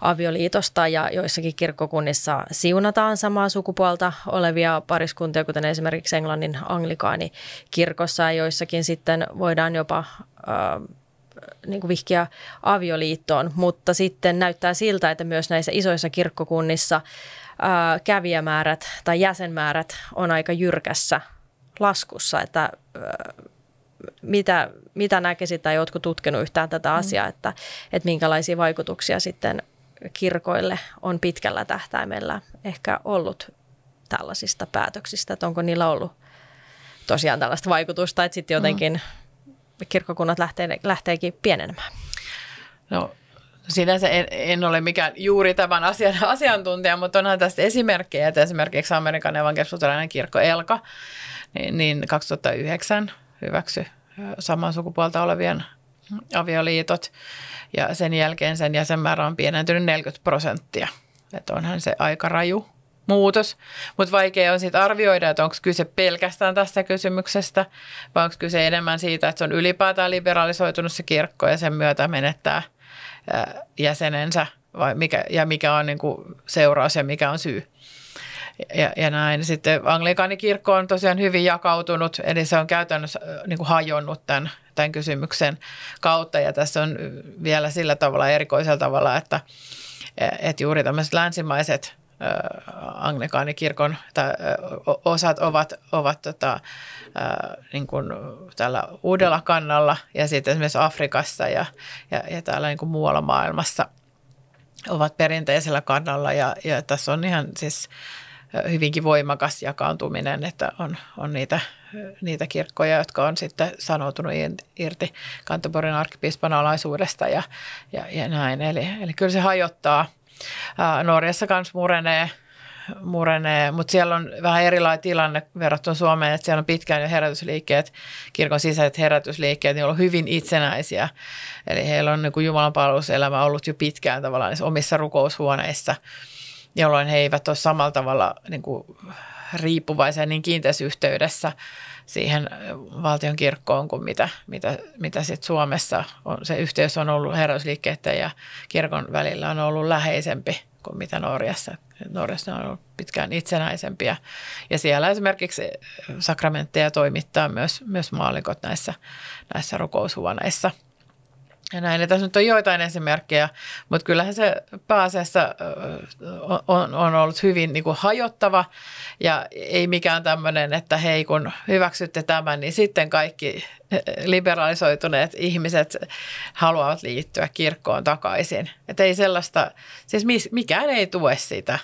avioliitosta, ja joissakin kirkkokunnissa siunataan samaa sukupuolta olevia pariskuntia, kuten esimerkiksi Englannin anglikaanikirkossa, ja joissakin sitten voidaan jopa äh, niin kuin vihkiä avioliittoon, mutta sitten näyttää siltä, että myös näissä isoissa kirkkokunnissa Äh, kävijämäärät tai jäsenmäärät on aika jyrkässä laskussa, että äh, mitä, mitä näkisit tai oletko tutkinut yhtään tätä mm. asiaa, että, että minkälaisia vaikutuksia sitten kirkoille on pitkällä tähtäimellä ehkä ollut tällaisista päätöksistä, että onko niillä ollut tosiaan tällaista vaikutusta, että sitten mm. jotenkin kirkkokunnat lähtee, lähteekin pienenemään? No sinänsä en, en ole mikään juuri tämän asian asiantuntija, mutta onhan tästä esimerkkejä, että esimerkiksi Amerikan evankelisluterilainen kirkko Elka niin, niin 2009 hyväksy saman sukupuolta olevien avioliitot ja sen jälkeen sen jäsenmäärä on pienentynyt 40 prosenttia. Että onhan se aika raju muutos, mutta vaikea on sitten arvioida, että onko kyse pelkästään tästä kysymyksestä vai onko kyse enemmän siitä, että se on ylipäätään liberalisoitunut se kirkko ja sen myötä menettää – jäsenensä vai mikä, ja mikä on niin kuin seuraus ja mikä on syy. Ja, ja näin. Sitten anglikaanikirkko on tosiaan hyvin jakautunut, eli se on käytännössä niin kuin hajonnut tämän, tämän kysymyksen kautta. Ja tässä on vielä sillä tavalla erikoisella tavalla, että, e, että juuri tämmöiset länsimaiset Anglikaanikirkon tai osat ovat, ovat tota, niin kuin tällä uudella kannalla ja sitten esimerkiksi Afrikassa ja, ja, ja täällä niin kuin muualla maailmassa ovat perinteisellä kannalla ja, ja tässä on ihan siis hyvinkin voimakas jakaantuminen, että on, on niitä, niitä kirkkoja, jotka on sitten sanoutunut irti Kantaborin arkkipiispan alaisuudesta ja, ja, ja näin. Eli, eli kyllä se hajottaa – Äh, Norjassa kanssa murenee, murenee mutta siellä on vähän erilainen tilanne verrattuna Suomeen, että siellä on pitkään jo herätysliikkeet, kirkon sisäiset herätysliikkeet, niin on ollut hyvin itsenäisiä. Eli heillä on niin Jumalan palveluselämä ollut jo pitkään tavallaan omissa rukoushuoneissa, jolloin he eivät ole samalla tavalla niin kuin riippuvaisia niin kiinteässä yhteydessä siihen äh, valtion kirkkoon kuin mitä, mitä, mitä sit Suomessa on. Se yhteys on ollut herrausliikkeiden ja kirkon välillä on ollut läheisempi kuin mitä Norjassa. Norjassa on ollut pitkään itsenäisempiä. Ja siellä esimerkiksi äh, sakramentteja toimittaa myös, myös maalikot näissä, näissä rukoushuoneissa – ja näin, ja tässä nyt on joitain esimerkkejä, mutta kyllähän se pääasiassa on, on ollut hyvin niin kuin hajottava ja ei mikään tämmöinen, että hei kun hyväksytte tämän, niin sitten kaikki liberalisoituneet ihmiset haluavat liittyä kirkkoon takaisin. Että ei sellaista, siis mikään ei tue sitä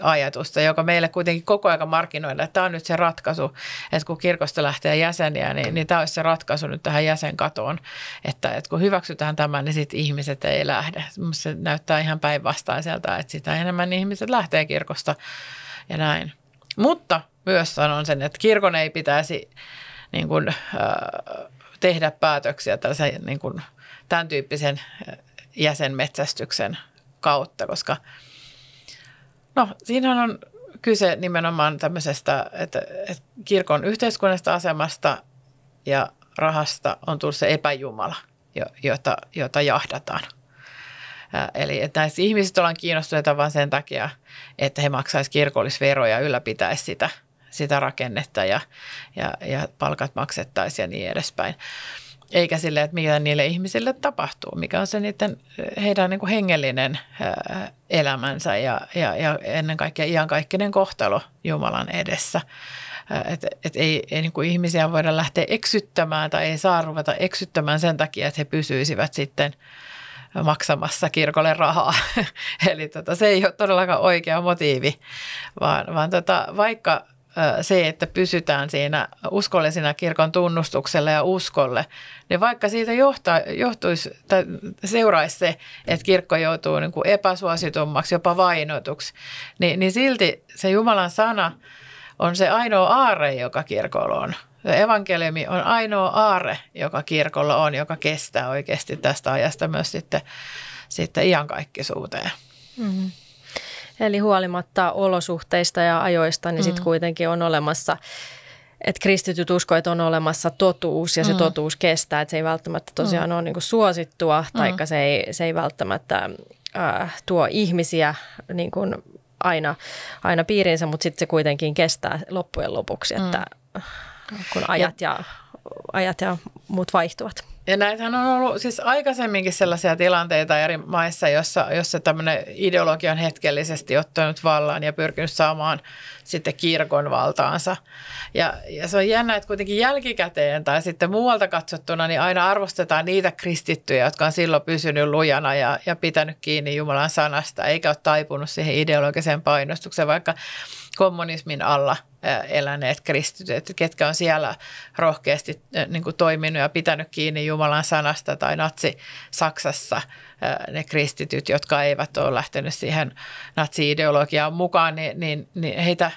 ajatusta, joka meille kuitenkin koko ajan markkinoidaan, että tämä on nyt se ratkaisu, että kun kirkosta lähtee jäseniä, niin, niin tämä olisi se ratkaisu nyt tähän jäsenkatoon, että, että kun hyväksytään tämä, niin sitten ihmiset ei lähde. se näyttää ihan päinvastaiselta, että sitä enemmän ihmiset lähtee kirkosta ja näin. Mutta myös sanon sen, että kirkon ei pitäisi niin kuin, äh, tehdä päätöksiä tällaisen, niin kuin, tämän tyyppisen äh, jäsenmetsästyksen kautta, koska – No, siinähän on kyse nimenomaan tämmöisestä, että, että kirkon yhteiskunnasta asemasta ja rahasta on tullut se epäjumala, jota, jota jahdataan. Eli että näissä ihmisistä ollaan kiinnostuneita vain sen takia, että he maksaisivat kirkollisveroja ja ylläpitäisivät sitä, sitä rakennetta ja, ja, ja palkat maksettaisiin ja niin edespäin eikä sille, että mitä niille ihmisille tapahtuu, mikä on se niiden, heidän niin kuin hengellinen äh, elämänsä ja, ja, ja ennen kaikkea iankaikkinen kohtalo Jumalan edessä. Äh, että et ei, ei niin kuin ihmisiä voida lähteä eksyttämään tai ei saa ruveta eksyttämään sen takia, että he pysyisivät sitten maksamassa kirkolle rahaa. Eli tota, se ei ole todellakaan oikea motiivi, vaan, vaan tota, vaikka se, että pysytään siinä uskollisina kirkon tunnustuksella ja uskolle, niin vaikka siitä johtaa, johtuisi, tai seuraisi se, että kirkko joutuu niin kuin epäsuositummaksi, jopa vainotuksi, niin, niin silti se Jumalan sana on se ainoa aare, joka kirkolla on. Evankeliumi on ainoa aare, joka kirkolla on, joka kestää oikeasti tästä ajasta myös sitten, sitten iankaikkisuuteen. Mm-hmm. Eli huolimatta olosuhteista ja ajoista, niin mm. sitten kuitenkin on olemassa että kristityt usko, että on olemassa totuus ja se mm. totuus kestää, että se ei välttämättä tosiaan mm. ole niin suosittua, mm. taikka se, ei, se ei välttämättä äh, tuo ihmisiä niin kuin aina, aina piirinsä, mutta sitten se kuitenkin kestää loppujen lopuksi, että mm. kun ajat ja, ja ajat ja muut vaihtuvat. Ja näitähän on ollut siis aikaisemminkin sellaisia tilanteita eri maissa, jossa, jossa tämmöinen ideologia on hetkellisesti ottanut vallan ja pyrkinyt saamaan sitten kirkon valtaansa. Ja, ja se on jännä, että kuitenkin jälkikäteen tai sitten muualta katsottuna, niin aina arvostetaan niitä kristittyjä, jotka on silloin pysynyt lujana ja, ja pitänyt kiinni Jumalan sanasta, eikä ole taipunut siihen ideologiseen painostukseen, vaikka kommunismin alla – eläneet kristityt, ketkä on siellä rohkeasti niin kuin toiminut ja pitänyt kiinni Jumalan sanasta tai natsi-Saksassa ne kristityt, jotka eivät ole lähtenyt siihen natsi-ideologiaan mukaan, niin, niin, niin heitä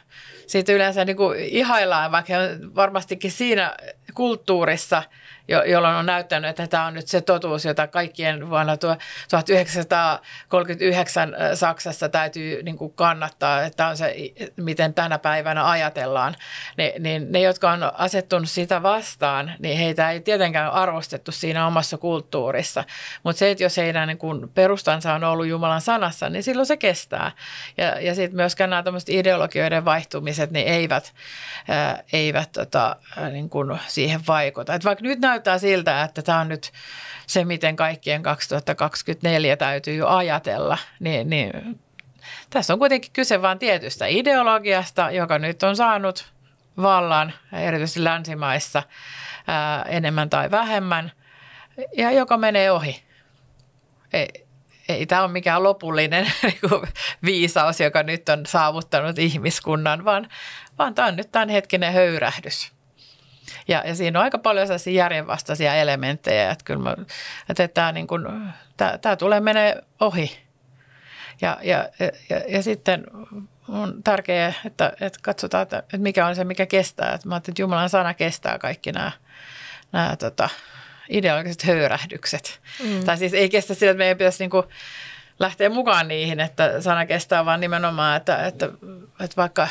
siitä yleensä niin kuin ihaillaan, vaikka he on varmastikin siinä kulttuurissa – jo, jolloin on näyttänyt, että tämä on nyt se totuus, jota kaikkien vuonna 1939 Saksassa täytyy niin kuin kannattaa, että on se, miten tänä päivänä ajatellaan. Ne, niin ne, jotka on asettunut sitä vastaan, niin heitä ei tietenkään arvostettu siinä omassa kulttuurissa. Mutta se, että jos heidän niin kuin perustansa on ollut Jumalan sanassa, niin silloin se kestää. Ja, ja sitten myöskään nämä tämmöiset ideologioiden vaihtumiset, niin eivät, ää, eivät tota, niin kuin siihen vaikuta. Et vaikka nyt nämä näyttää siltä, että tämä on nyt se, miten kaikkien 2024 täytyy ajatella, niin, niin tässä on kuitenkin kyse vain tietystä ideologiasta, joka nyt on saanut vallan, erityisesti länsimaissa, ää, enemmän tai vähemmän, ja joka menee ohi. E, ei, ei tämä ole mikään lopullinen niin viisaus, joka nyt on saavuttanut ihmiskunnan, vaan, vaan tämä on nyt tämänhetkinen höyrähdys. Ja, ja siinä on aika paljon sellaisia järjenvastaisia elementtejä, että kyllä mä, että tämä, niin kuin, tämä, tämä tulee menee ohi. Ja, ja, ja, ja sitten on tärkeää, että, että katsotaan, että, että mikä on se, mikä kestää. Että mä ajattelin, että Jumalan sana kestää kaikki nämä, nämä tota, ideologiset höyrähdykset. Mm. Tai siis ei kestä sillä, että meidän pitäisi niin kuin lähteä mukaan niihin, että sana kestää, vaan nimenomaan, että, että, että vaikka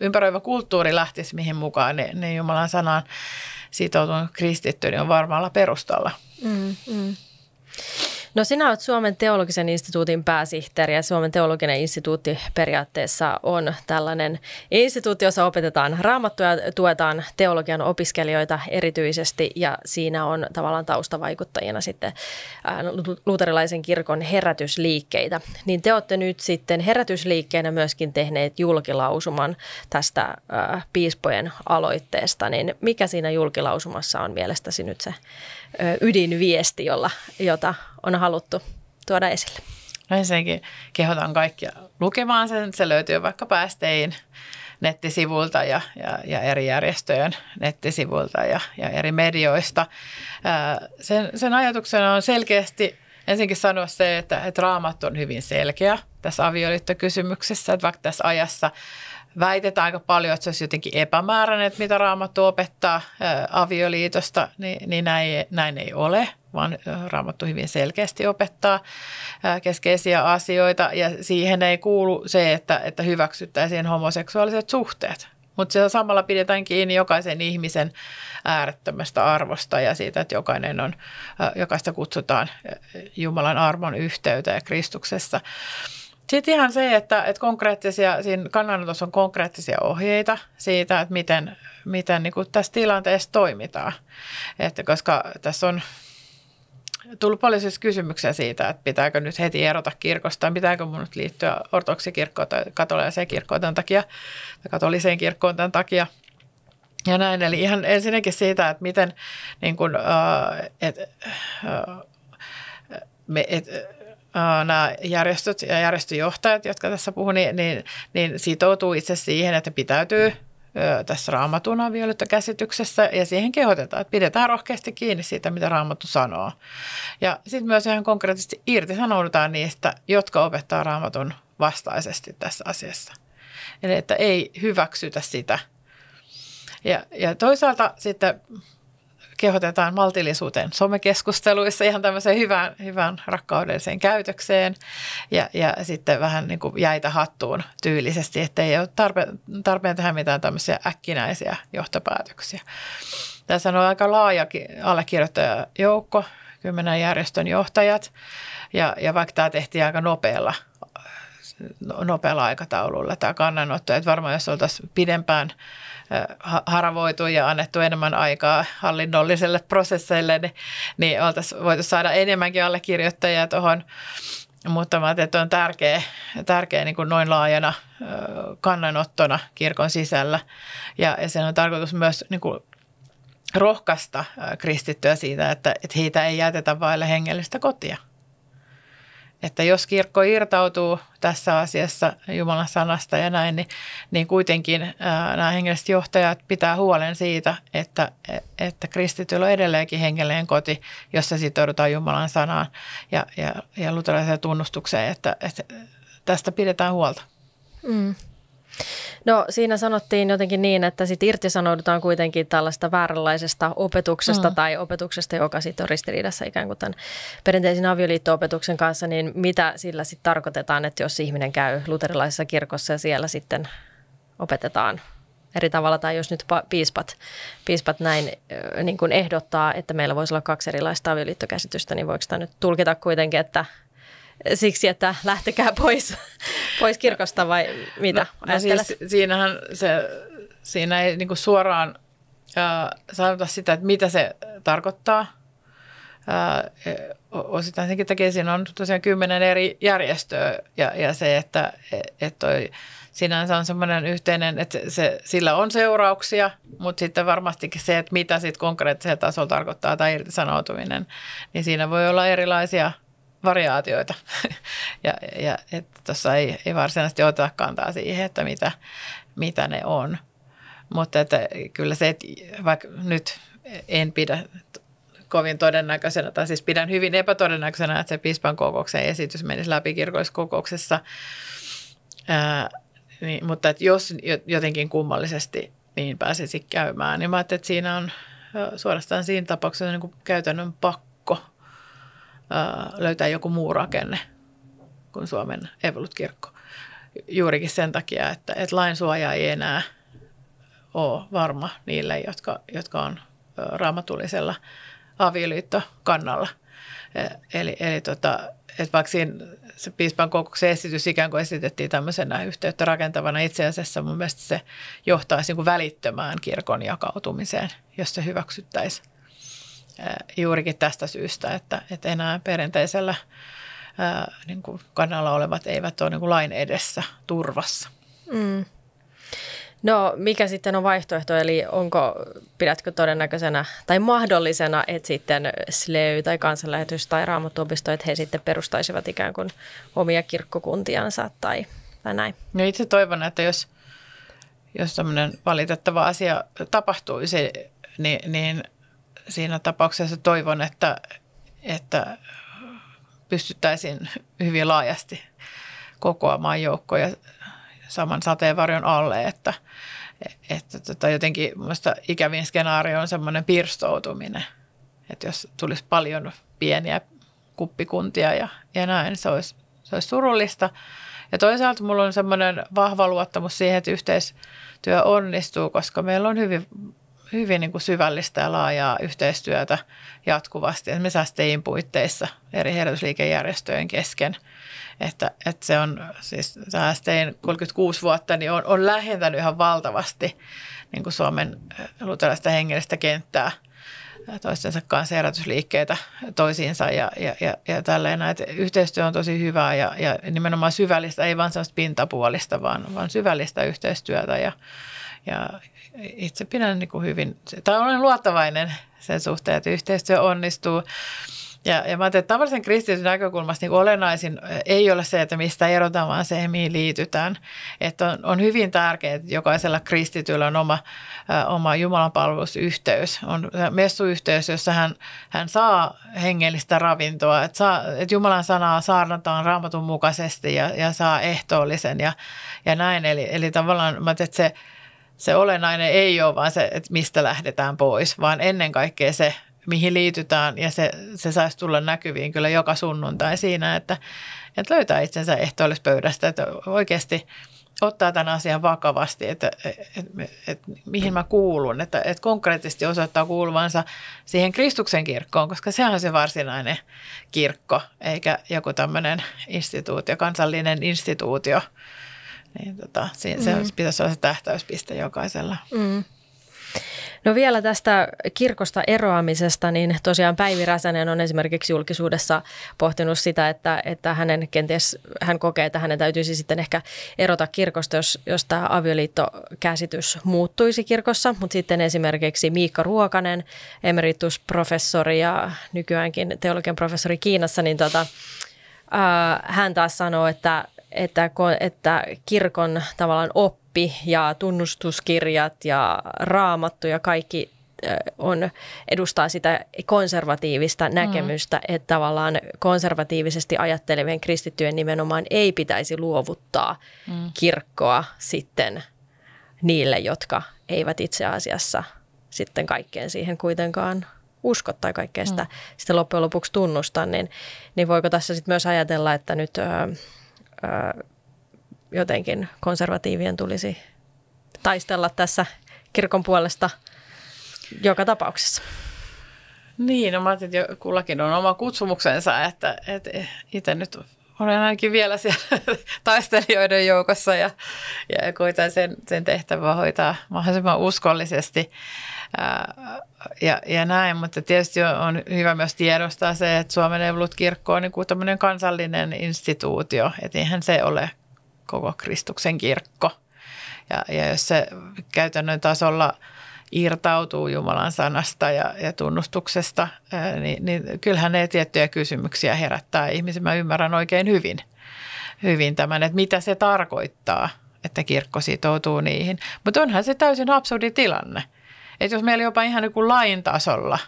ympäröivä kulttuuri lähtisi mihin mukaan, niin, niin Jumalan sanaan sitoutunut kristitty niin on varmalla perustalla. Mm, mm. No sinä olet Suomen teologisen instituutin pääsihteeri ja Suomen teologinen instituutti periaatteessa on tällainen instituutti, jossa opetetaan raamattuja, tuetaan teologian opiskelijoita erityisesti ja siinä on tavallaan taustavaikuttajina sitten äh, luterilaisen kirkon herätysliikkeitä. Niin te olette nyt sitten herätysliikkeenä myöskin tehneet julkilausuman tästä äh, piispojen aloitteesta, niin mikä siinä julkilausumassa on mielestäsi nyt se ydinviesti, jolla, jota on haluttu tuoda esille? No ensinnäkin kehotan kaikkia lukemaan sen. Se löytyy vaikka päästein nettisivulta ja, ja, ja eri järjestöjen nettisivulta ja, ja eri medioista. sen, sen ajatuksena on selkeästi ensinnäkin sanoa se, että, että raamat on hyvin selkeä tässä avioliittokysymyksessä, että vaikka tässä ajassa väitetään aika paljon, että se olisi jotenkin epämääräinen, että mitä Raamattu opettaa avioliitosta, niin, niin näin, näin ei ole, vaan Raamattu hyvin selkeästi opettaa keskeisiä asioita ja siihen ei kuulu se, että, että hyväksyttäisiin homoseksuaaliset suhteet. Mutta siellä samalla pidetään kiinni jokaisen ihmisen äärettömästä arvosta ja siitä, että jokainen on, jokaista kutsutaan Jumalan armon yhteyteen Kristuksessa. Sitten ihan se, että, että konkreettisia, siinä kannanotossa on konkreettisia ohjeita siitä, että miten, miten niin kuin tässä tilanteessa toimitaan. Että koska tässä on tullut paljon siis kysymyksiä siitä, että pitääkö nyt heti erota kirkosta pitääkö mun nyt liittyä ortoksikirkkoon tai katoliseen kirkkoon tämän takia tai katoliseen kirkkoon tämän takia. Ja näin, eli ihan ensinnäkin siitä, että miten niin kuin, äh, et, äh, me, et, nämä järjestöt ja järjestöjohtajat, jotka tässä puhuu, niin, niin, niin sitoutuu itse siihen, että pitäytyy tässä raamatun käsityksessä ja siihen kehotetaan, että pidetään rohkeasti kiinni siitä, mitä raamattu sanoo. Ja sitten myös ihan konkreettisesti irtisanoudutaan niistä, jotka opettaa raamatun vastaisesti tässä asiassa. Eli että ei hyväksytä sitä. Ja, ja toisaalta sitten kehotetaan maltillisuuteen somekeskusteluissa ihan tämmöiseen hyvään, hyvään rakkaudelliseen käytökseen ja, ja sitten vähän niin kuin jäitä hattuun tyylisesti, ei ole tarpe, tarpeen tehdä mitään tämmöisiä äkkinäisiä johtopäätöksiä. Tässä on aika laaja allekirjoittajajoukko, kymmenen järjestön johtajat ja, ja vaikka tämä tehtiin aika nopealla no, nopealla aikataululla tämä kannanotto, että varmaan jos oltaisiin pidempään haravoitu ja annettu enemmän aikaa hallinnolliselle prosesseille, niin, niin oltaisiin voitu saada enemmänkin allekirjoittajia tuohon. Mutta mä ajattelin, että on tärkeä, tärkeä niin kuin noin laajana kannanottona kirkon sisällä. Ja, ja sen on tarkoitus myös niin kuin rohkaista kristittyä siitä, että, että heitä ei jätetä vaille hengellistä kotia. Että jos kirkko irtautuu tässä asiassa Jumalan sanasta ja näin, niin, niin kuitenkin ää, nämä hengelliset johtajat pitää huolen siitä, että, että kristityllä on edelleenkin hengellinen koti, jossa sitoudutaan Jumalan sanaan ja, ja, ja luterilaiseen tunnustukseen, että, että tästä pidetään huolta. Mm, No siinä sanottiin jotenkin niin, että sitten irtisanoudutaan kuitenkin tällaista vääränlaisesta opetuksesta mm. tai opetuksesta, joka sitten on ristiriidassa ikään kuin tämän perinteisen avioliitto-opetuksen kanssa, niin mitä sillä sitten tarkoitetaan, että jos ihminen käy luterilaisessa kirkossa ja siellä sitten opetetaan eri tavalla, tai jos nyt piispat, piispat näin niin kuin ehdottaa, että meillä voisi olla kaksi erilaista avioliittokäsitystä, niin voiko sitä nyt tulkita kuitenkin, että siksi, että lähtekää pois, pois kirkosta vai mitä no, no siis, siinähän se, siinä ei niin suoraan äh, sanota sitä, että mitä se tarkoittaa. Äh, osittain senkin takia siinä on tosiaan kymmenen eri järjestöä ja, ja se, että e, et toi, sinänsä on semmoinen yhteinen, että se, se, sillä on seurauksia, mutta sitten varmastikin se, että mitä sitten konkreettisella tasolla tarkoittaa tai irtisanoutuminen, niin siinä voi olla erilaisia – variaatioita. ja ja tuossa ei, ei varsinaisesti ota kantaa siihen, että mitä, mitä ne on. Mutta että kyllä se, että vaikka nyt en pidä kovin todennäköisenä, tai siis pidän hyvin epätodennäköisenä, että se piispan kokouksen esitys menisi läpi kirkolliskokouksessa. Ää, niin, mutta että jos jotenkin kummallisesti niin pääsisi käymään, niin mä ajattelin, että siinä on suorastaan siinä tapauksessa niin kuin käytännön pakko löytää joku muu rakenne kuin Suomen evolut-kirkko. Juurikin sen takia, että, että lainsuoja ei enää ole varma niille, jotka, jotka on raamatullisella avioliittokannalla. E, eli, eli tota, että vaikka siinä se piispan kokouksen esitys ikään kuin esitettiin tämmöisenä yhteyttä rakentavana, itse asiassa mun mielestä se johtaisi niin välittömään kirkon jakautumiseen, jos se hyväksyttäisiin juurikin tästä syystä, että, että enää perinteisellä ää, niin kuin kannalla olevat eivät ole niin kuin lain edessä turvassa. Mm. No mikä sitten on vaihtoehto, eli onko, pidätkö todennäköisenä tai mahdollisena, että sitten SLEY tai kansanlähetys tai raamattuopisto, että he sitten perustaisivat ikään kuin omia kirkkokuntiansa tai, tai näin? No itse toivon, että jos, jos tämmöinen valitettava asia tapahtuisi, niin, niin – siinä tapauksessa toivon, että, että pystyttäisiin hyvin laajasti kokoamaan joukkoja saman sateenvarjon alle, että, että tota, jotenkin minusta ikävin skenaario on semmoinen pirstoutuminen, että jos tulisi paljon pieniä kuppikuntia ja, ja näin, se olisi, se olisi surullista. Ja toisaalta mulla on semmoinen vahva luottamus siihen, että yhteistyö onnistuu, koska meillä on hyvin hyvin niin kuin syvällistä ja laajaa yhteistyötä jatkuvasti Me STIin puitteissa eri herätysliikejärjestöjen kesken. Että, että se on siis tämä 36 vuotta niin on, on lähentänyt ihan valtavasti niin kuin Suomen luterilaista hengellistä kenttää toistensa kanssa herätysliikkeitä toisiinsa ja, ja, ja, ja tälleen näin. Yhteistyö on tosi hyvää ja, ja nimenomaan syvällistä, ei vain sellaista pintapuolista, vaan, vaan syvällistä yhteistyötä ja, ja, itse pidän niin kuin hyvin, tai olen luottavainen sen suhteen, että yhteistyö onnistuu. Ja, ja mä ajattelin, että tavallisen kristityn näkökulmasta niin olennaisin eh, ei ole se, että mistä erotaan, vaan se, mihin liitytään. Että on, on hyvin tärkeää, että jokaisella kristityllä on oma, äh, oma Jumalan palvelusyhteys. On messuyhteys, jossa hän, hän saa hengellistä ravintoa, että, saa, että Jumalan sanaa saarnataan raamatun mukaisesti ja, ja saa ehtoollisen ja, ja näin. Eli, eli tavallaan mä että se se olennainen ei ole vaan se, että mistä lähdetään pois, vaan ennen kaikkea se, mihin liitytään ja se, se saisi tulla näkyviin kyllä joka sunnuntai siinä, että, että löytää itsensä ehtoollispöydästä, että oikeasti ottaa tämän asian vakavasti, että, että, että, että mihin mä kuulun, että, että konkreettisesti osoittaa kuuluvansa siihen Kristuksen kirkkoon, koska sehän on se varsinainen kirkko, eikä joku tämmöinen instituutio, kansallinen instituutio, niin tota, se, mm. se pitäisi olla se tähtäyspiste jokaisella. Mm. No vielä tästä kirkosta eroamisesta, niin tosiaan Päivi Räsänen on esimerkiksi julkisuudessa pohtinut sitä, että, että hänen kenties, hän kokee, että hänen täytyisi sitten ehkä erota kirkosta, jos, jos tämä avioliittokäsitys muuttuisi kirkossa. Mutta sitten esimerkiksi Miikka Ruokanen, emeritusprofessori ja nykyäänkin teologian professori Kiinassa, niin tota, hän taas sanoo, että, että, että kirkon tavallaan oppi ja tunnustuskirjat ja raamattu ja kaikki on, edustaa sitä konservatiivista mm. näkemystä, mm. että tavallaan konservatiivisesti ajattelevien kristittyjen nimenomaan ei pitäisi luovuttaa mm. kirkkoa sitten niille, jotka eivät itse asiassa sitten kaikkeen siihen kuitenkaan usko tai kaikkea mm. sitä, mm. sitä loppujen lopuksi tunnusta, niin, niin voiko tässä sitten myös ajatella, että nyt jotenkin konservatiivien tulisi taistella tässä kirkon puolesta joka tapauksessa. Niin, no mä ajattelin, että kullakin on oma kutsumuksensa, että, että itse nyt olen ainakin vielä siellä taistelijoiden joukossa ja, ja koitan sen, sen tehtävää hoitaa mahdollisimman uskollisesti ja, ja näin, mutta tietysti on hyvä myös tiedostaa se, että Suomen evolut-kirkko on niin kuin kansallinen instituutio, että eihän se ole koko Kristuksen kirkko. Ja, ja jos se käytännön tasolla irtautuu Jumalan sanasta ja, ja tunnustuksesta, niin, niin kyllähän ne tiettyjä kysymyksiä herättää ihmisiä. Mä ymmärrän oikein hyvin, hyvin tämän, että mitä se tarkoittaa, että kirkko sitoutuu niihin. Mutta onhan se täysin absurdi tilanne – että jos meillä jopa ihan niin lain tasolla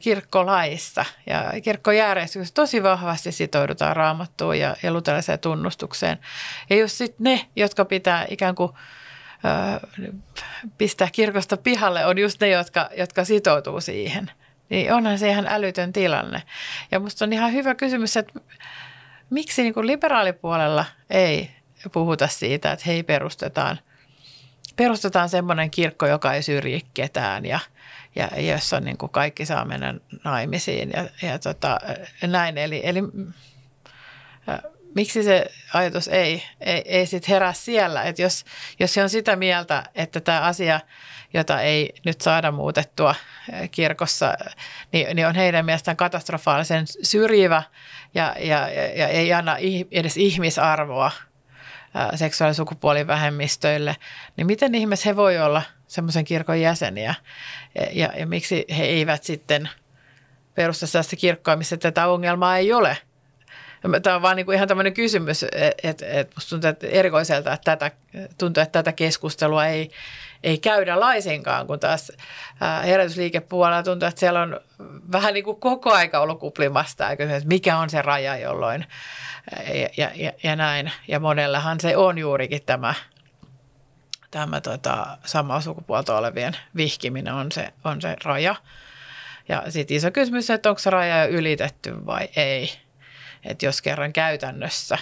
kirkkolaissa ja kirkkojärjestyksessä tosi vahvasti sitoudutaan raamattuun ja, ja luterilaiseen tunnustukseen. Ja jos sitten ne, jotka pitää ikään kuin pistää kirkosta pihalle, on just ne, jotka, jotka sitoutuu siihen, niin onhan se ihan älytön tilanne. Ja musta on ihan hyvä kysymys, että miksi niin kuin liberaalipuolella ei puhuta siitä, että hei perustetaan – perustetaan semmoinen kirkko, joka ei syrji ketään ja, ja jossa niin kuin kaikki saa mennä naimisiin ja, ja tota, näin. Eli, eli miksi se ajatus ei, ei, ei sit herää siellä, että jos, jos se on sitä mieltä, että tämä asia, jota ei nyt saada muutettua kirkossa, niin, niin on heidän mielestään katastrofaalisen syrjivä ja, ja, ja, ja ei anna edes ihmisarvoa seksuaalisukupuolivähemmistöille, niin miten ihmeessä he voi olla semmoisen kirkon jäseniä ja, ja, ja miksi he eivät sitten perusta sellaista kirkkoa, missä tätä ongelmaa ei ole? Tämä on vaan niin kuin ihan tämmöinen kysymys, että et, et musta tuntuu että erikoiselta, että tätä, tuntuu, että tätä keskustelua ei, ei käydä laisinkaan, kun taas herätysliikepuolella tuntuu, että siellä on vähän niin kuin koko aika ollut kuplimasta ja kysymys, että mikä on se raja jolloin ja, ja, ja näin. Ja monellahan se on juurikin tämä, tämä tota, samaa sukupuolta olevien vihkiminen on se, on se raja. Ja sitten iso kysymys, että onko se raja jo ylitetty vai ei. Että jos kerran käytännössä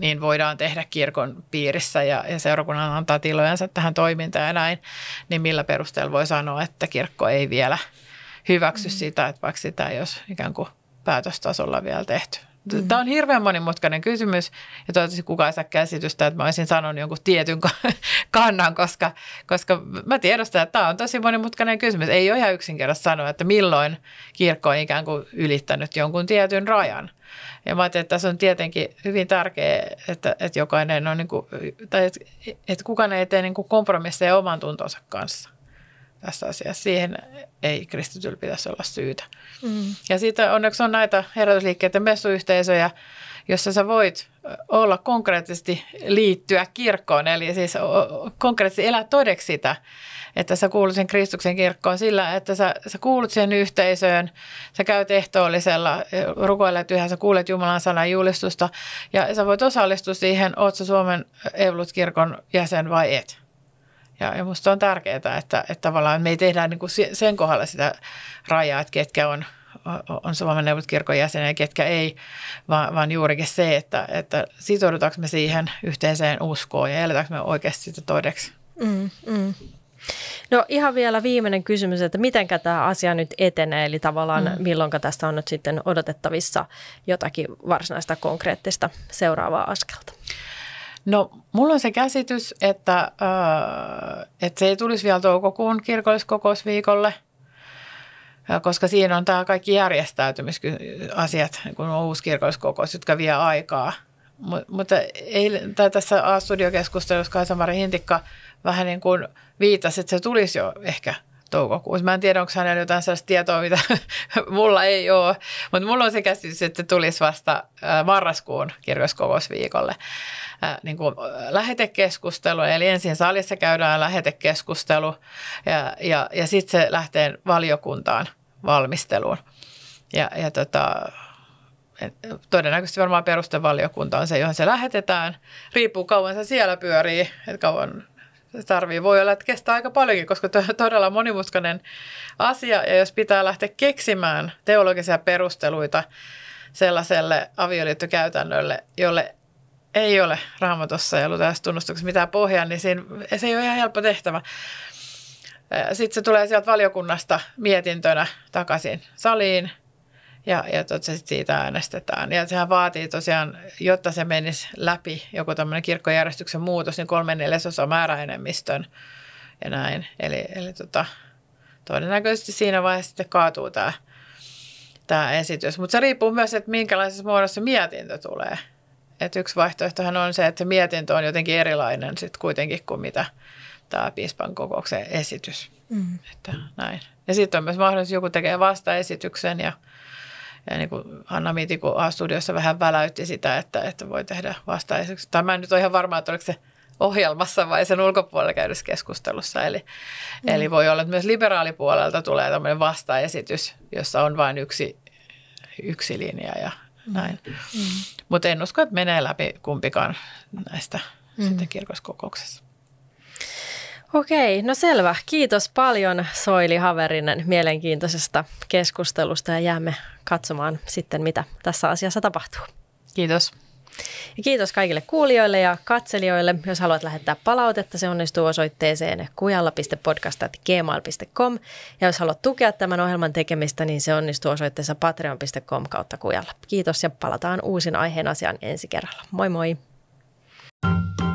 niin voidaan tehdä kirkon piirissä ja, ja seurakunnan antaa tilojensa tähän toimintaan ja näin, niin millä perusteella voi sanoa, että kirkko ei vielä hyväksy mm. sitä, että vaikka sitä ei olisi ikään kuin päätöstasolla vielä tehty. Tämä on hirveän monimutkainen kysymys ja toivottavasti kukaan saa käsitystä, että mä olisin sanonut jonkun tietyn kannan, koska, koska mä tiedostan, että tämä on tosi monimutkainen kysymys. Ei ole ihan yksinkertaisesti sanoa, että milloin kirkko on ikään kuin ylittänyt jonkun tietyn rajan. Ja mä ajattelin, että tässä on tietenkin hyvin tärkeää, että, että jokainen on, niin kuin, tai että, että kukaan ei tee niin kompromisseja oman tuntonsa kanssa tässä asiassa. Siihen ei kristityllä pitäisi olla syytä. Mm. Ja siitä onneksi on näitä herätysliikkeitä messuyhteisöjä, jossa sä voit olla konkreettisesti liittyä kirkkoon, eli siis konkreettisesti elää todeksi sitä, että sä kuulut sen Kristuksen kirkkoon sillä, että sä, sä kuulut sen yhteisöön, sä käyt ehtoollisella, rukoilet yhä, sä kuulet Jumalan sanan julistusta ja sä voit osallistua siihen, oot sä Suomen Evlut-kirkon jäsen vai et. Ja, ja musta on tärkeää, että, että tavallaan me ei tehdä niin kuin sen kohdalla sitä rajaa, että ketkä on, on Suomen neuvotkirkon jäseniä ja ketkä ei, vaan, vaan juurikin se, että, että sitoudutaanko me siihen yhteiseen uskoon ja eletäänkö me oikeasti sitä todeksi. Mm, mm. No ihan vielä viimeinen kysymys, että miten tämä asia nyt etenee, eli tavallaan mm. milloin tästä on nyt sitten odotettavissa jotakin varsinaista konkreettista seuraavaa askelta? No, mulla on se käsitys, että, äh, että se ei tulisi vielä toukokuun kirkolliskokousviikolle, äh, koska siinä on tämä kaikki järjestäytymisasiat, kun on uusi kirkolliskokous, jotka vie aikaa. Mut, mutta ei, tai tässä A-studiokeskustelussa Kaisa-Mari Hintikka vähän niin kuin viitasi, että se tulisi jo ehkä – toukokuussa. Mä en tiedä, onko hänellä jotain sellaista tietoa, mitä mulla ei ole, mutta mulla on se käsitys, että se tulisi vasta äh, marraskuun kirjoiskokousviikolle äh, niin kuin äh, lähetekeskustelu. Eli ensin salissa käydään lähetekeskustelu ja, ja, ja sitten se lähtee valiokuntaan valmisteluun. Ja, ja tota, todennäköisesti varmaan perustevaliokunta on se, johon se lähetetään. Riippuu kauan se siellä pyörii, että kauan se tarvii. Voi olla, että kestää aika paljonkin, koska tämä on todella monimutkainen asia. Ja jos pitää lähteä keksimään teologisia perusteluita sellaiselle avioliittokäytännölle, jolle ei ole raamatussa ja tässä tunnustuksessa mitään pohjaa, niin siinä, se ei ole ihan helppo tehtävä. Sitten se tulee sieltä valiokunnasta mietintönä takaisin saliin ja, ja totta, sit siitä äänestetään. Ja sehän vaatii tosiaan, jotta se menisi läpi, joku tämmöinen kirkkojärjestyksen muutos, niin kolme neljäsosa määräenemmistön ja näin. Eli, eli tota, todennäköisesti siinä vaiheessa sitten kaatuu tämä tämä esitys. Mutta se riippuu myös, että minkälaisessa muodossa mietintö tulee. Et yksi vaihtoehtohan on se, että mietintö on jotenkin erilainen sit kuitenkin kuin mitä tämä piispan kokouksen esitys. Mm. Että näin. Ja sitten on myös mahdollisuus, joku tekee vastaesityksen ja ja niin kuin Anna Miiti, kun A-studiossa vähän väläytti sitä, että, että voi tehdä vastaaiseksi. Tai mä en nyt ole ihan varma, että oliko se ohjelmassa vai sen ulkopuolella käydyssä keskustelussa. Eli, mm. eli voi olla, että myös liberaalipuolelta tulee tämmöinen vastaesitys, jossa on vain yksi, yksi linja ja mm. näin. Mm. Mutta en usko, että menee läpi kumpikaan näistä mm. sitten kirkoskokouksessa. Okei, no selvä. Kiitos paljon Soili Haverinen mielenkiintoisesta keskustelusta ja jäämme katsomaan sitten, mitä tässä asiassa tapahtuu. Kiitos. Ja kiitos kaikille kuulijoille ja katselijoille. Jos haluat lähettää palautetta, se onnistuu osoitteeseen kujalla.podcast.gmail.com. Ja jos haluat tukea tämän ohjelman tekemistä, niin se onnistuu osoitteessa patreon.com kautta kujalla. Kiitos ja palataan uusin aiheen asiaan ensi kerralla. Moi moi! thank you